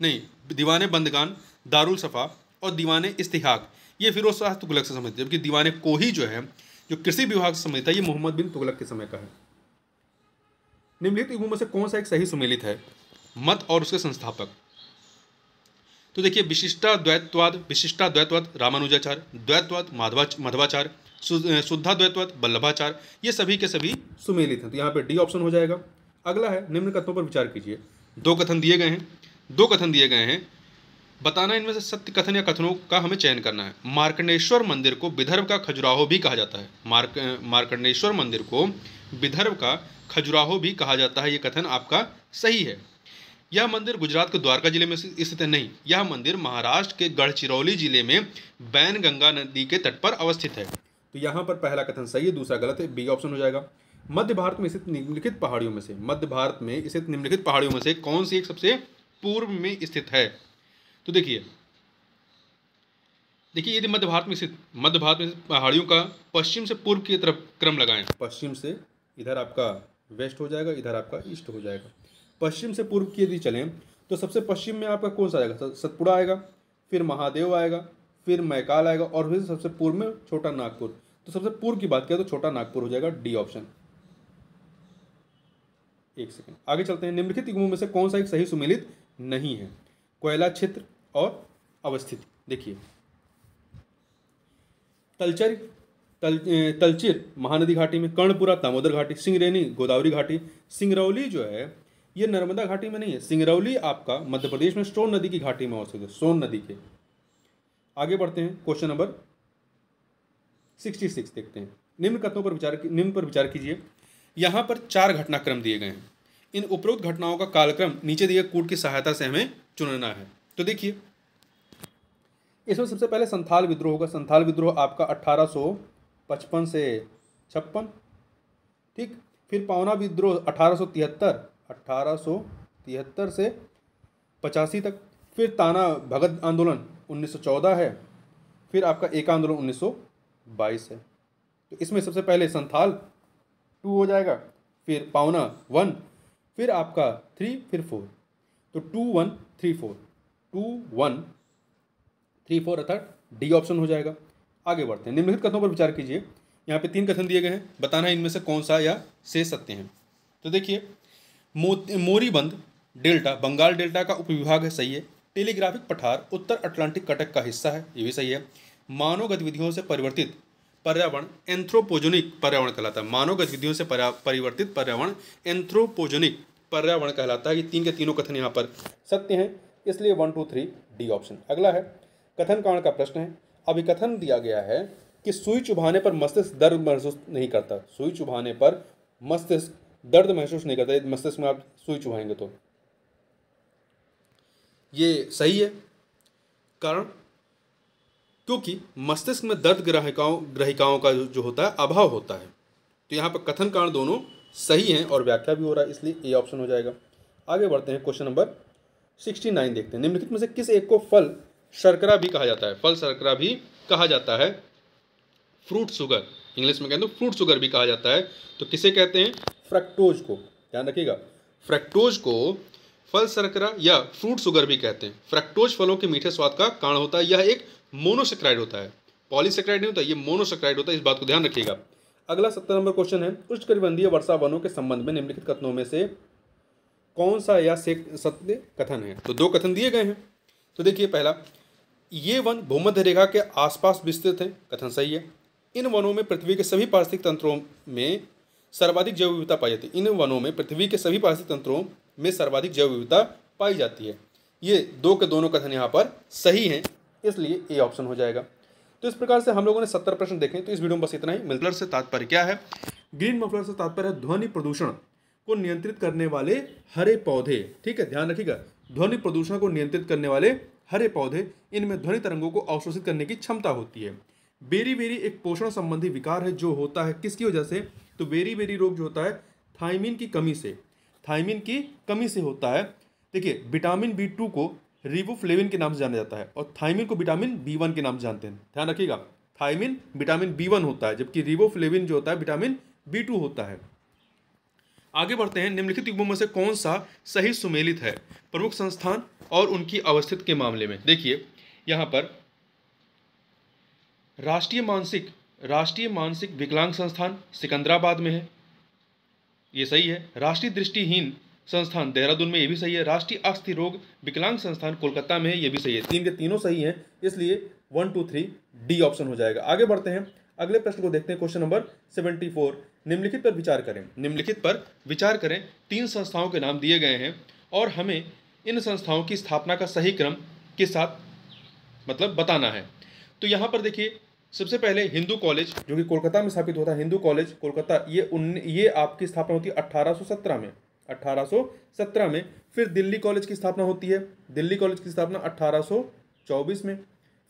नहीं दीवाने बंदगान दारुल सफ़ा और दीवाने इस्तिहाक ये फिरोज शाह तुगलक से संबंधित जबकि दीवाने कोही जो है जो कृषि विभाग से संबंधित है ये मोहम्मद बिन तुगलक के समय का है निम्नलिखित युगों में से कौन सा एक सही सुमेलित है मत और उसके संस्थापक तो देखिए विशिष्टा द्वैतवाद विशिष्टा द्वैतवाद रामानुजाचार्य द्वैतवाद माधवाच मध्वाचार्य शुद्धा द्वैतवाद बल्लभाचार ये सभी के सभी सुमेलित हैं तो यहाँ पे डी ऑप्शन हो जाएगा अगला है निम्न कथनों पर विचार कीजिए दो कथन दिए गए हैं दो कथन दिए गए हैं बताना इनमें से सत्य कथन या कथनों का हमें चयन करना है मार्कंडेश्वर मंदिर को विदर्भ का खजुराहो भी कहा जाता है मार्क मार्कंडेश्वर मंदिर को विदर्भ का खजुराहो भी कहा जाता है ये कथन आपका सही है यह मंदिर गुजरात के द्वारका जिले में स्थित है नहीं यह मंदिर महाराष्ट्र के गढ़चिरौली जिले में बैनगंगा नदी के तट पर अवस्थित है तो यहाँ पर पहला कथन सही है दूसरा गलत है बी ऑप्शन हो जाएगा मध्य भारत में स्थित निम्नलिखित पहाड़ियों में से मध्य भारत में स्थित निम्नलिखित पहाड़ियों में से कौन सी एक सबसे पूर्व में स्थित है तो देखिए देखिए यदि मध्य भारत में स्थित मध्य भारत में पहाड़ियों का पश्चिम से पूर्व की तरफ क्रम लगाएं पश्चिम से इधर आपका वेस्ट हो जाएगा इधर आपका ईस्ट हो जाएगा पश्चिम से पूर्व की यदि चलें तो सबसे पश्चिम में आपका कौन सा आएगा सतपुड़ा आएगा फिर महादेव आएगा फिर मैकाल आएगा और फिर सबसे पूर्व में छोटा नागपुर तो सबसे पूर्व की बात करें तो छोटा नागपुर हो जाएगा डी ऑप्शन एक सेकेंड आगे चलते हैं निम्नलिखित युग्मों में से कौन सा एक सही सुमेलित नहीं है कोयला क्षेत्र और अवस्थित देखिए तलचर तल तलचिर महानदी घाटी में कर्णपुरा दामोदर घाटी सिंगरेनी गोदावरी घाटी सिंगरौली जो है ये नर्मदा घाटी में नहीं है सिंगरौली आपका मध्य प्रदेश में सोन नदी की घाटी में हो सकता है सोन नदी के आगे बढ़ते हैं क्वेश्चन नंबर सिक्सटी सिक्स देखते हैं निम्न कथनों पर विचार निम्न पर विचार कीजिए यहाँ पर चार घटनाक्रम दिए गए हैं इन उपरोक्त घटनाओं का कालक्रम नीचे दिए कूट की सहायता से हमें चुनना है तो देखिए इसमें सबसे पहले संथाल विद्रोह होगा संथाल विद्रोह आपका अट्ठारह से छप्पन ठीक फिर पावना विद्रोह अठारह 1873 से पचासी तक फिर ताना भगत आंदोलन 1914 है फिर आपका एक आंदोलन 1922 है तो इसमें सबसे पहले संथाल टू हो जाएगा फिर पावना वन फिर आपका थ्री फिर फोर तो two one three four two one three four अर्थात डी ऑप्शन हो जाएगा आगे बढ़ते हैं निम्नलिखित कथनों पर विचार कीजिए यहाँ पे तीन कथन दिए गए हैं बताना है इनमें से कौन सा या से सत्य हैं तो देखिए मो, मोरीबंद डेल्टा बंगाल डेल्टा का उपविभाग है सही है टेलीग्राफिक पठार उत्तर अटलांटिक कटक का हिस्सा है ये भी सही है मानव गतिविधियों से परिवर्तित पर्यावरण एंथ्रोपोजोनिक पर्यावरण कहलाता है मानव गतिविधियों से परिवर्तित पर्यावरण एंथ्रोपोजोनिक पर्यावरण कहलाता है ये तीन के तीनों कथन यहाँ पर सत्य हैं इसलिए one two three D option अगला है कथन कारण का प्रश्न है अभी कथन दिया गया है कि सुई चुभाने पर मस्तिष्क दर्द महसूस नहीं करता सुई चुभाने पर मस्तिष्क दर्द महसूस नहीं करता यदि मस्तिष्क में आप सुई चुहाएंगे तो ये सही है कारण क्योंकि मस्तिष्क में दर्द ग्राहिकाओं ग्रहिकाओं का जो होता है अभाव होता है तो यहाँ पर कथन कारण दोनों सही हैं और व्याख्या भी हो रहा है इसलिए ये ऑप्शन हो जाएगा आगे बढ़ते हैं क्वेश्चन नंबर सिक्सटी नाइन देखते हैं निम्नलिखित में से किस एक को फल शर्करा भी कहा जाता है फल शर्करा भी कहा जाता है फ्रूट शुगर इंग्लिश में कहते हैं तो फ्रूट शुगर भी कहा जाता है तो किसे कहते हैं फ्रेक्टोज को ध्यान रखिएगा फ्रेक्टोज को फल सरकरा या फ्रूट सुगर भी कहते हैं फ्रेक्टोज फलों के मीठे स्वाद का कारण होता है यह एक मोनोसेक्राइड होता है पॉलीसेक्राइड नहीं होता यह मोनोसेक्राइड होता है इस बात को ध्यान रखिएगा अगला सत्तर नंबर क्वेश्चन है उच्च कटिबंधीय वर्षा वनों के संबंध में निम्नलिखित कथनों में से कौन सा या सत्य कथन है तो दो कथन दिए गए हैं तो देखिए पहला ये वन भूमध्य रेखा के आसपास विस्तृत हैं कथन सही है इन वनों में पृथ्वी के सभी पार्थिक तंत्रों में सर्वाधिक जैव विविधता पाई जाती है इन वनों में पृथ्वी के सभी पारिस्थितिक तंत्रों में सर्वाधिक जैव विविधता पाई जाती है ये दो के दोनों कथन यहाँ पर सही हैं इसलिए ए ऑप्शन हो जाएगा तो इस प्रकार से हम लोगों ने सत्तर प्रश्न देखे तो इस वीडियो में बस इतना ही मिलकर से तात्पर्य क्या है ग्रीन मफलर से तात्पर्य है ध्वनि प्रदूषण को नियंत्रित करने वाले हरे पौधे ठीक है ध्यान रखिएगा ध्वनि प्रदूषण को नियंत्रित करने वाले हरे पौधे इनमें ध्वनि तरंगों को अवशोषित करने की क्षमता होती है बेरी बेरी एक पोषण संबंधी विकार है जो होता है किसकी वजह से तो बेरी बेरी रोग जो होता है थाइमिन की कमी से थाइमिन की कमी से होता है देखिए विटामिन बी टू को रिबोफ्लेविन के नाम से जाना जाता है और थाइमिन को विटामिन बी वन के नाम से जानते हैं ध्यान रखिएगा थाइमिन विटामिन बी वन होता है जबकि रिबोफ्लेविन जो होता है विटामिन बी टू होता है आगे बढ़ते हैं निम्नलिखित युग्मों में से कौन सा सही सुमेलित है प्रमुख संस्थान और उनकी अवस्थित के मामले में देखिए यहाँ पर राष्ट्रीय मानसिक राष्ट्रीय मानसिक विकलांग संस्थान सिकंदराबाद में है ये सही है राष्ट्रीय दृष्टिहीन संस्थान देहरादून में ये भी सही है राष्ट्रीय अस्थि रोग विकलांग संस्थान कोलकाता में है ये भी सही है तीन के तीनों सही हैं इसलिए one two three D option हो जाएगा आगे बढ़ते हैं अगले प्रश्न को देखते हैं क्वेश्चन नंबर सेवेंटी फोर निम्नलिखित पर विचार करें निम्नलिखित पर विचार करें तीन संस्थाओं के नाम दिए गए हैं और हमें इन संस्थाओं की स्थापना का सही क्रम के साथ मतलब बताना है तो यहाँ पर देखिए सबसे पहले हिंदू कॉलेज जो कि कोलकाता में स्थापित हुआ था हिंदू कॉलेज कोलकाता ये उन ये आपकी स्थापना होती है 1817 में 1817 में फिर दिल्ली कॉलेज की स्थापना होती है दिल्ली कॉलेज की स्थापना 1824 में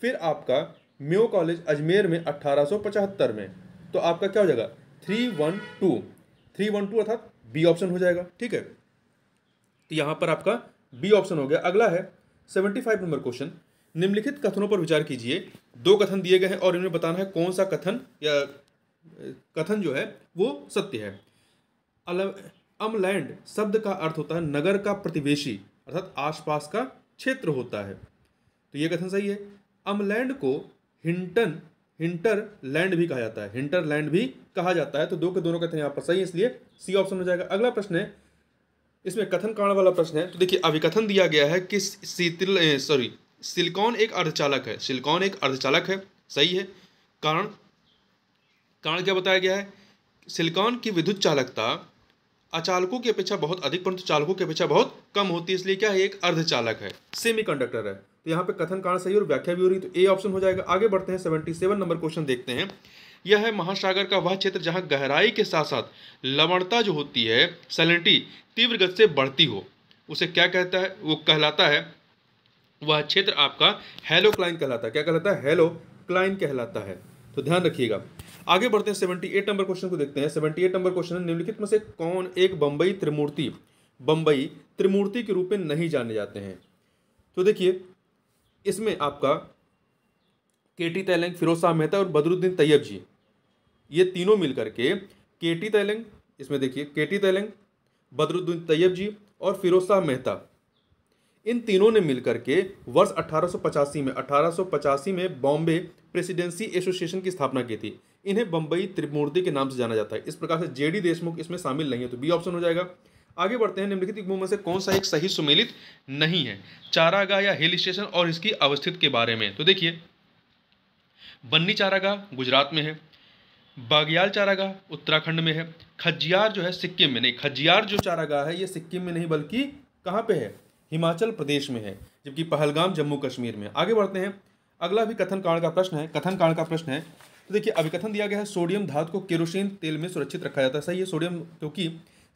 फिर आपका म्यो कॉलेज अजमेर में अट्ठारह में तो आपका क्या हो जाएगा three one two three one two अर्थात बी ऑप्शन हो जाएगा ठीक है तो यहाँ पर आपका बी ऑप्शन हो गया अगला है सेवेंटी फाइव नंबर क्वेश्चन निम्नलिखित कथनों पर विचार कीजिए दो कथन दिए गए हैं और इनमें बताना है कौन सा कथन या कथन जो है वो सत्य है अमलैंड शब्द का अर्थ होता है नगर का प्रतिवेशी अर्थात आसपास का क्षेत्र होता है तो ये कथन सही है अमलैंड को हिंटन लैंड भी कहा जाता है हिंटर लैंड भी कहा जाता है तो दो के दोनों कथन यहाँ पर सही है इसलिए सी ऑप्शन हो जाएगा अगला प्रश्न है इसमें कथन कारण वाला प्रश्न है तो देखिए अभिकथन दिया गया है कि शीतल सॉरी सिलिकॉन एक अर्धचालक है सिलिकॉन एक अर्धचालक है सही है कारण कारण क्या बताया गया है सिलिकॉन की विद्युत चालकता अचालकों की अपेक्षा बहुत अधिक परंतु चालकों की अपेक्षा बहुत कम होती है इसलिए क्या है एक अर्धचालक है सेमीकंडक्टर है तो यहाँ पे कथन कारण सही और व्याख्या भी हो रही तो ए ऑप्शन हो जाएगा आगे बढ़ते हैं सेवेंटी सेवन नंबर क्वेश्चन देखते हैं यह है महासागर का वह क्षेत्र जहाँ गहराई के साथ साथ लवणता जो होती है सैलिनिटी तीव्र गति से बढ़ती हो उसे क्या कहता है वो कहलाता है वह क्षेत्र आपका हेलो क्लाइन कहलाता है क्या कहलाता है हेलो क्लाइन कहलाता है तो ध्यान रखिएगा आगे बढ़ते हैं सेवेंटी एट नंबर क्वेश्चन को देखते हैं सेवेंटी एट नंबर क्वेश्चन है निम्नलिखित में से कौन एक बम्बई त्रिमूर्ति बम्बई त्रिमूर्ति के रूप में नहीं जाने जाते हैं तो देखिए इसमें आपका के टी तैलंग फिरोज शाह मेहता और बदरुद्दीन तैयब जी ये तीनों मिलकर के के टी तैलंग इसमें देखिए के टी तैलंग बदरुद्दीन तैयब जी और फिरोज शाह मेहता इन तीनों ने मिलकर के वर्ष 1885 में 1885 में बॉम्बे प्रेसिडेंसी एसोसिएशन की स्थापना की थी इन्हें बम्बई त्रिमूर्ति के नाम से जाना जाता है इस प्रकार से जेडी देशमुख इसमें शामिल नहीं है तो बी ऑप्शन हो जाएगा आगे बढ़ते हैं निम्नलिखित युग्मों में से कौन सा एक सही सुमेलित नहीं है चारागाह या हिल स्टेशन और इसकी अवस्थित के बारे में तो देखिए बन्नी चारागाह गुजरात में है बागयाल चारागाह उत्तराखंड में है खजियार जो है सिक्किम में नहीं खजियार जो चारागाह है ये सिक्किम में नहीं बल्कि कहाँ पे है हिमाचल प्रदेश में है जबकि पहलगाम जम्मू कश्मीर में आगे बढ़ते हैं अगला भी कथन कांड का प्रश्न है कथन कांड का प्रश्न है तो देखिए अभिकथन दिया गया है सोडियम धातु को केरोसिन तेल में सुरक्षित रखा जाता है सही है सोडियम क्योंकि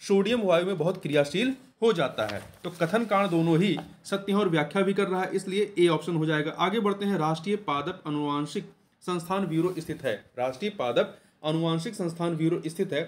सोडियम वायु में बहुत क्रियाशील हो जाता है तो कथन कांड दोनों ही सत्य और व्याख्या भी कर रहा है इसलिए ए ऑप्शन हो जाएगा आगे बढ़ते हैं राष्ट्रीय पादप अनुवांशिक संस्थान ब्यूरो स्थित है राष्ट्रीय पादप अनुवांशिक संस्थान ब्यूरो स्थित है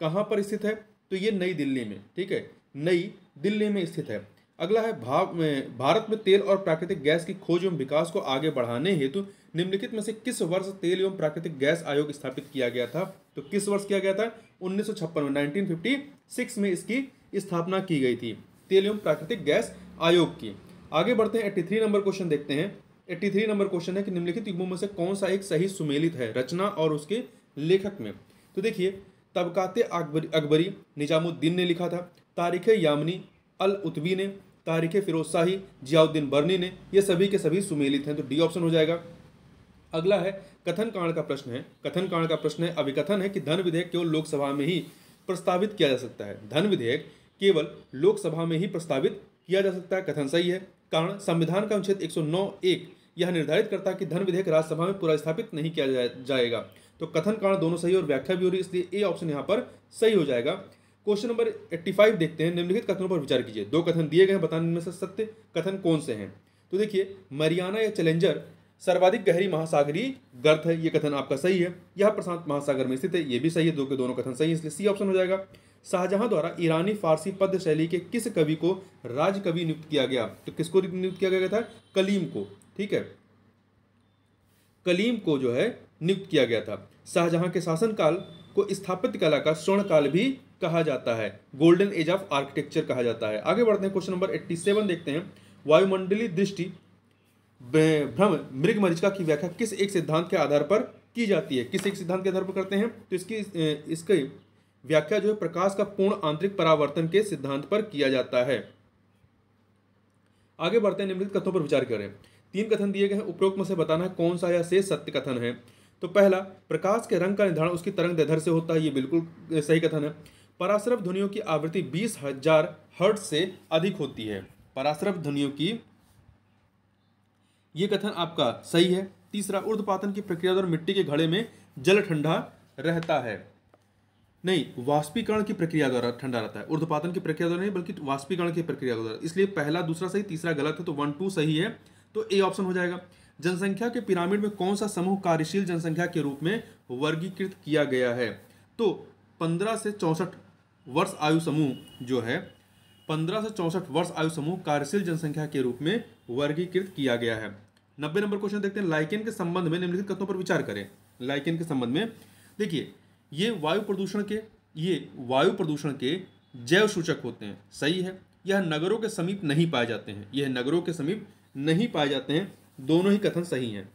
कहाँ पर स्थित है तो ये नई दिल्ली में ठीक है नई दिल्ली में स्थित है अगला है भाव में भारत में तेल और प्राकृतिक गैस की खोज एवं विकास को आगे बढ़ाने हेतु निम्नलिखित में से किस वर्ष तेल एवं प्राकृतिक गैस आयोग स्थापित किया गया था तो किस वर्ष किया गया था उन्नीस में 1956 में इसकी स्थापना की गई थी तेल एवं प्राकृतिक गैस आयोग की आगे बढ़ते हैं एट्टी नंबर क्वेश्चन देखते हैं एट्टी नंबर क्वेश्चन है कि निम्नलिखित युगों में से कौन सा एक सही सुमेलित है रचना और उसके लेखक में तो देखिए तबकाते अकबरी अकबरी निजामुद्दीन ने लिखा था तारीख यामनी अल उतवी ने तारिक फिरोज शाही जियाउद्दीन बर्नी ने ये सभी के सभी सुमेलित हैं तो डी ऑप्शन हो जाएगा अगला है कथन कांड का प्रश्न है कथन कांड का प्रश्न है अभिकथन है कि धन विधेयक केवल लोकसभा में ही प्रस्तावित किया जा सकता है धन विधेयक केवल लोकसभा में ही प्रस्तावित किया जा सकता है कथन सही है कारण संविधान का अनुच्छेद 109 एक यह निर्धारित करता है कि धन विधेयक राज्यसभा में पूरा स्थापित नहीं किया जाएगा तो कथन कांड दोनों सही और व्याख्या भी हो रही इसलिए ए ऑप्शन यहाँ पर सही हो जाएगा क्वेश्चन नंबर 85 देखते हैं निम्नलिखित कथनों पर विचार कीजिए दो कथन दिए गए हैं बताने में से सत्य कथन कौन से हैं तो देखिए मरियाना या चैलेंजर सर्वाधिक गहरी महासागरी गर्थ है ये कथन आपका सही है यह प्रशांत महासागर में स्थित है ये भी सही है दो के दोनों कथन सही है इसलिए सी ऑप्शन हो जाएगा शाहजहां द्वारा ईरानी फारसी पद्य शैली के किस कवि को राज कवि नियुक्त किया गया तो किसको नियुक्त किया गया था कलीम को ठीक है कलीम को जो है नियुक्त किया गया था शाहजहां के शासनकाल को स्थापित कला का स्वर्ण काल भी कहा जाता है गोल्डन एज ऑफ आर्किटेक्चर कहा जाता है आगे बढ़ते हैं क्वेश्चन नंबर एट्टी सेवन देखते हैं वायुमंडलीय दृष्टि भ्रम मृग मरीचिका की व्याख्या किस एक सिद्धांत के आधार पर की जाती है किस एक सिद्धांत के आधार पर करते हैं तो इसकी इसकी व्याख्या जो है प्रकाश का पूर्ण आंतरिक परावर्तन के सिद्धांत पर किया जाता है आगे बढ़ते हैं निम्नलिखित कथनों पर विचार करें तीन कथन दिए गए हैं उपरोक्त में से बताना है कौन सा या शेष सत्य कथन है तो पहला प्रकाश के रंग का निर्धारण उसकी तरंग दैधर से होता है ये बिल्कुल सही कथन है पराश्रव ध्वनियों की आवृत्ति बीस हजार हर्ट से अधिक होती है पराश्रव ध्वनियों की ये कथन आपका सही है तीसरा उर्धपातन की प्रक्रिया द्वारा मिट्टी के घड़े में जल ठंडा रहता है नहीं वाष्पीकरण की प्रक्रिया द्वारा ठंडा रहता है उर्धपातन की प्रक्रिया द्वारा नहीं बल्कि वाष्पीकरण की प्रक्रिया द्वारा इसलिए पहला दूसरा सही तीसरा गलत है तो वन टू सही है तो ए ऑप्शन हो जाएगा जनसंख्या के पिरामिड में कौन सा समूह कार्यशील जनसंख्या के रूप में वर्गीकृत किया गया है तो पंद्रह से चौंसठ वर्ष आयु समूह जो है पंद्रह से चौंसठ वर्ष आयु समूह कार्यशील जनसंख्या के रूप में वर्गीकृत किया गया है नब्बे नंबर क्वेश्चन देखते हैं लाइकेन के संबंध में निम्नलिखित कथों पर विचार करें लाइकेन के संबंध में देखिए ये वायु प्रदूषण के ये वायु प्रदूषण के जैव सूचक होते हैं सही है यह नगरों के समीप नहीं पाए जाते हैं यह नगरों के समीप नहीं पाए जाते हैं दोनों ही कथन सही हैं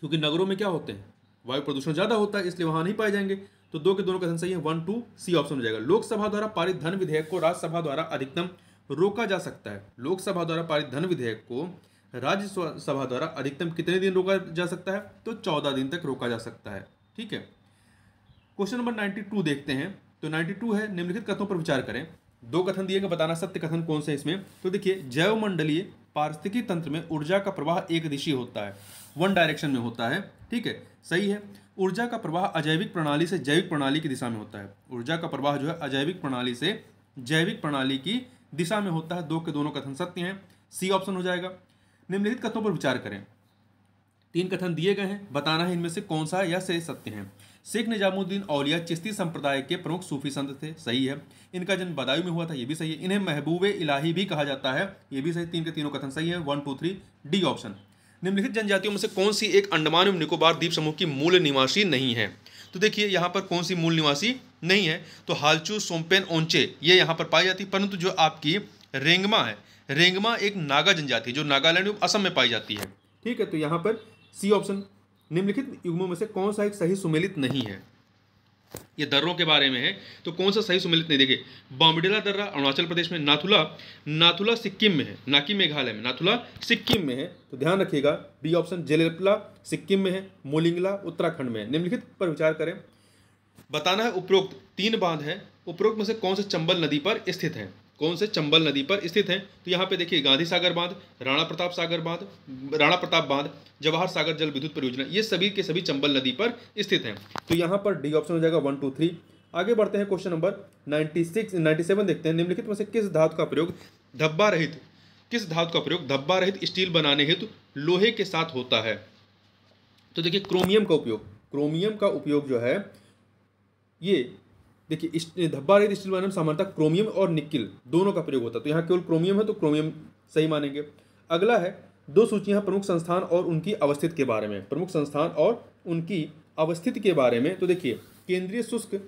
क्योंकि नगरों में क्या होते हैं वायु प्रदूषण ज़्यादा होता है इसलिए वहां नहीं पाए जाएंगे तो दो के दोनों कथन सही है वन टू सी ऑप्शन हो जाएगा लोकसभा द्वारा पारित धन विधेयक को राज्यसभा द्वारा अधिकतम रोका जा सकता है लोकसभा द्वारा पारित धन विधेयक को राज्यसभा द्वारा अधिकतम कितने दिन रोका जा सकता है तो चौदह दिन तक रोका जा सकता है ठीक है क्वेश्चन नंबर नाइन्टी टू देखते हैं तो नाइन्टी टू है निम्नलिखित कथनों पर विचार करें दो कथन दिए बताना सत्य कथन कौन से इसमें तो देखिए जैव मंडलीय पारिस्थितिकी तंत्र में ऊर्जा का प्रवाह एक दिशी होता है वन डायरेक्शन में होता है ठीक है सही है ऊर्जा का प्रवाह अजैविक प्रणाली से जैविक प्रणाली की दिशा में होता है ऊर्जा का प्रवाह जो है अजैविक प्रणाली से जैविक प्रणाली की दिशा में होता है दो के दोनों कथन सत्य हैं सी ऑप्शन हो जाएगा निम्नलिखित कथनों पर विचार करें तीन कथन दिए गए हैं बताना है इनमें से कौन सा या से सत्य है शेख निजामुद्दीन औलिया चिश्ती संप्रदाय के प्रमुख सूफी संत थे सही है इनका जन्म बदायूं में हुआ था ये भी सही है इन्हें महबूब इलाही भी कहा जाता है ये भी सही तीन के तीनों कथन सही है one two three D option निम्नलिखित जनजातियों में से कौन सी एक अंडमान एवं निकोबार द्वीप समूह की मूल निवासी नहीं है तो देखिए यहाँ पर कौन सी मूल निवासी नहीं है तो हालचू सोमपेन ओंचे ये यहाँ पर पाई जाती परंतु जो आपकी रेंगमा है रेंगमा एक नागा जनजाति जो नागालैंड एवं असम में पाई जाती है ठीक है तो यहाँ पर सी ऑप्शन निम्नलिखित युग्मों में से कौन सा एक सही सुमेलित नहीं है ये दर्रों के बारे में है तो कौन सा सही सुमेलित नहीं देखे बॉम्बिडेला दर्रा अरुणाचल प्रदेश में नाथुला नाथुला सिक्किम में है ना कि मेघालय में नाथुला सिक्किम में है तो ध्यान रखिएगा बी ऑप्शन जेलेपला सिक्किम में है मोलिंगला उत्तराखंड में है निम्नलिखित पर विचार करें बताना है उपरोक्त तीन बांध है उपरोक्त में से कौन से चंबल नदी पर स्थित है कौन से चंबल नदी पर स्थित हैं तो यहाँ पे देखिए गांधी सागर बांध राणा प्रताप सागर बांध राणा प्रताप बांध जवाहर सागर जल विद्युत परियोजना ये सभी के सभी चंबल नदी पर स्थित हैं तो यहाँ पर डी ऑप्शन हो जाएगा वन टू थ्री आगे बढ़ते हैं क्वेश्चन नंबर नाइन्टी सेवन देखते हैं निम्नलिखित में से किस धातु का प्रयोग धब्बा रहित किस धातु का प्रयोग धब्बा रहित स्टील बनाने हेतु लोहे के साथ होता है तो देखिए क्रोमियम का उपयोग क्रोमियम का उपयोग जो है ये देखिए धब्बा रहित स्टील बनाने में सामान्यता क्रोमियम और निकिल दोनों का प्रयोग होता है तो यहाँ केवल क्रोमियम है तो क्रोमियम सही मानेंगे अगला है दो सूचियाँ प्रमुख संस्थान और उनकी अवस्थित के बारे में प्रमुख संस्थान और उनकी अवस्थिति के बारे में तो देखिए केंद्रीय शुष्क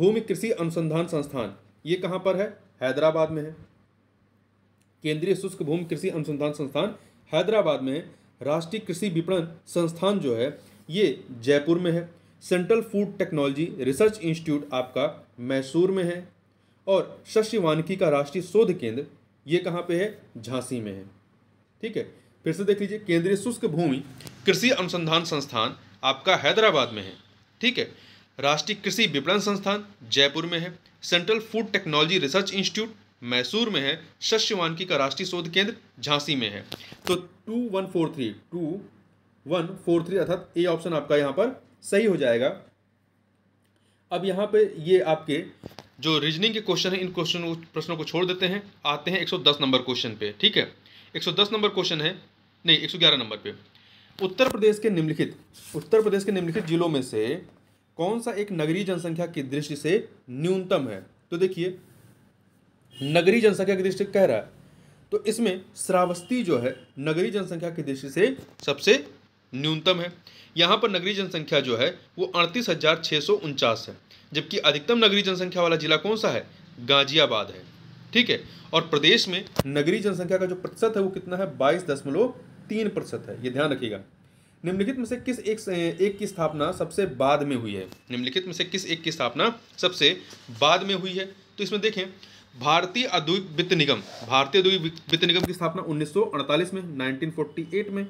भूमि कृषि अनुसंधान संस्थान ये कहाँ पर है हैदराबाद में है केंद्रीय शुष्क भूमि कृषि अनुसंधान संस्थान हैदराबाद में है राष्ट्रीय कृषि विपणन संस्थान जो है ये जयपुर में है central food technology research institute आपका मैसूर में है और शशि वानकी का राष्ट्रीय शोध केंद्र ये कहाँ पे है झांसी में है ठीक है फिर से देख लीजिए केंद्रीय शुष्क भूमि कृषि अनुसंधान संस्थान आपका हैदराबाद में है ठीक है राष्ट्रीय कृषि विपणन संस्थान जयपुर में है central food technology research institute Mysore में है शस्य वानकी का राष्ट्रीय शोध केंद्र झांसी में है तो two one four three two one four three अर्थात ए ऑप्शन आपका यहाँ पर सही हो जाएगा अब यहाँ पे ये आपके जो रीजनिंग के क्वेश्चन है इन क्वेश्चन प्रश्नों को छोड़ देते हैं आते हैं 110 नंबर क्वेश्चन पे ठीक है 110 नंबर क्वेश्चन है नहीं 111 नंबर पे उत्तर प्रदेश के निम्नलिखित उत्तर प्रदेश के निम्नलिखित जिलों में से कौन सा एक नगरीय जनसंख्या की दृष्टि से न्यूनतम है तो देखिए नगरीय जनसंख्या की दृष्टि कह रहा है तो इसमें श्रावस्ती जो है नगरीय जनसंख्या की दृष्टि से सबसे न्यूनतम है यहाँ पर नगरीय जनसंख्या जो है वो अड़तीस हज़ार सौ उनचास है जबकि अधिकतम नगरीय जनसंख्या वाला जिला कौन सा है गाजियाबाद है ठीक है और प्रदेश में नगरीय जनसंख्या का जो प्रतिशत है वो कितना है बाईस दशमलव तीन प्रतिशत है ये ध्यान रखिएगा निम्नलिखित में से किस एक एक की स्थापना सबसे बाद में हुई है निम्नलिखित में से किस एक की स्थापना सबसे बाद में हुई है तो इसमें देखें भारतीय औद्योगिक वित्त निगम भारतीय औद्योगिक वित्त निगम की स्थापना 1948 में 1948 में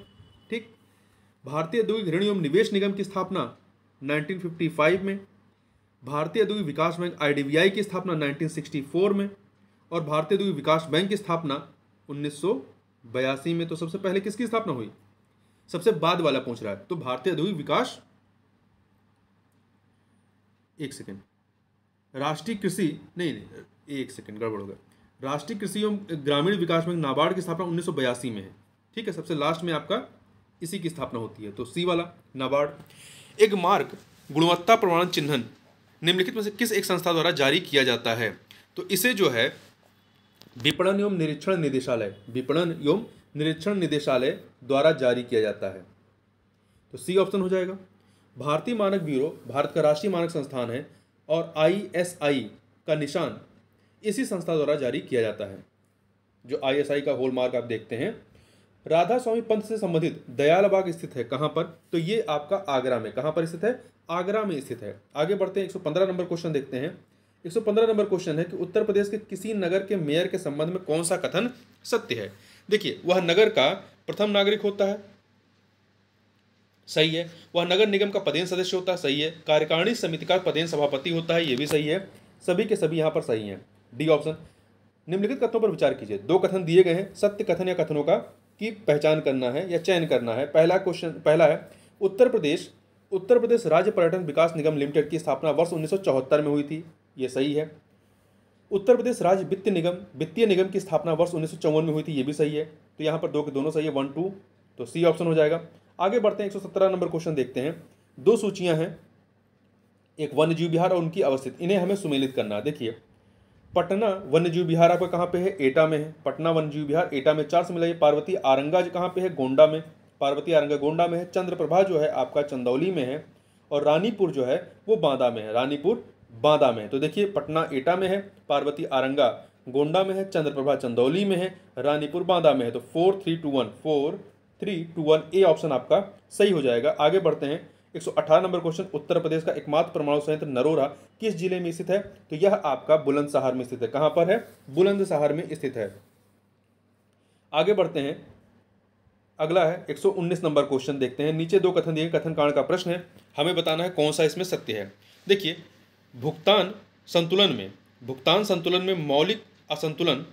ठीक भारतीय औद्योगिक ऋण एवं निवेश निगम की स्थापना 1955 में भारतीय औद्योगिक विकास बैंक आई की स्थापना 1964 में और भारतीय औद्योगिक विकास बैंक की स्थापना उन्नीस में तो सबसे पहले किसकी स्थापना हुई सबसे बाद वाला पूछ रहा है तो भारतीय औद्योगिक विकास एक सेकेंड राष्ट्रीय कृषि नहीं नहीं एक सेकेंड गड़बड़ हो गया राष्ट्रीय कृषि एवं ग्रामीण विकास बैंक नाबार्ड की स्थापना उन्नीस में है ठीक है सबसे लास्ट में आपका इसी की स्थापना होती है तो सी वाला नाबार्ड एक मार्ग गुणवत्ता प्रमाणन चिन्हन निम्नलिखित में से किस एक संस्था द्वारा जारी किया जाता है तो इसे जो है विपणन एवं निरीक्षण निदेशालय विपणन एवं निरीक्षण निदेशालय द्वारा जारी किया जाता है तो सी ऑप्शन हो जाएगा भारतीय मानक ब्यूरो भारत का राष्ट्रीय मानक संस्थान है और आईएसआई का निशान इसी संस्था द्वारा जारी किया जाता है जो आईएसआई का होल मार्क आप देखते हैं राधा स्वामी पंथ से संबंधित दयालबाग स्थित है कहां पर तो ये आपका आगरा में कहां पर स्थित है आगरा में स्थित है आगे बढ़ते हैं 115 नंबर क्वेश्चन देखते हैं 115 नंबर क्वेश्चन है कि उत्तर प्रदेश के किसी नगर के मेयर के संबंध में कौन सा कथन सत्य है देखिए वह नगर का प्रथम नागरिक होता है सही है वह नगर निगम का पदेन सदस्य होता है सही है कार्यकारिणी समिति का पदेन सभापति होता है ये भी सही है सभी के सभी यहाँ पर सही हैं डी ऑप्शन निम्नलिखित कथनों पर विचार कीजिए दो कथन दिए गए हैं सत्य कथन या कथनों का की पहचान करना है या चयन करना है पहला क्वेश्चन पहला है उत्तर प्रदेश उत्तर प्रदेश राज्य पर्यटन विकास निगम लिमिटेड की स्थापना वर्ष उन्नीस में हुई थी ये सही है उत्तर प्रदेश राज्य वित्त निगम वित्तीय निगम की स्थापना वर्ष उन्नीस में हुई थी ये भी सही है तो यहाँ पर दो के दोनों सही है वन टू तो सी ऑप्शन हो जाएगा आगे बढ़ते हैं एक नंबर क्वेश्चन देखते हैं दो सूचियाँ हैं एक जीव बिहार और उनकी अवस्थित इन्हें हमें सुमेलित करना है देखिए पटना वन्यजीव विहार आपका कहाँ पे है एटा में है पटना वन्यजीव विहार एटा में चार से मिलाइए पार्वती आरंगा कहाँ पे है गोंडा में पार्वती आरंगा गोंडा में है चंद्रप्रभा जो है आपका चंदौली में है और रानीपुर जो है वो बांदा में है रानीपुर बांदा में है तो देखिए पटना एटा में है पार्वती आरंगा गोंडा में है चंद्रप्रभा चंदौली में है रानीपुर बांदा में है तो four three two one four three two one A option आपका सही हो जाएगा आगे बढ़ते हैं अठारह नंबर क्वेश्चन उत्तर प्रदेश का एकमात्र परमाणु संयंत्र नरोरा किस जिले में स्थित है तो यह आपका बुलंदशहर में स्थित है कहां पर है बुलंदशहर में स्थित है आगे बढ़ते हैं अगला है 119 नंबर क्वेश्चन देखते हैं नीचे दो कथन दिए कथन कारण का प्रश्न है हमें बताना है कौन सा इसमें सत्य है देखिए भुगतान संतुलन में भुगतान संतुलन में मौलिक असंतुलन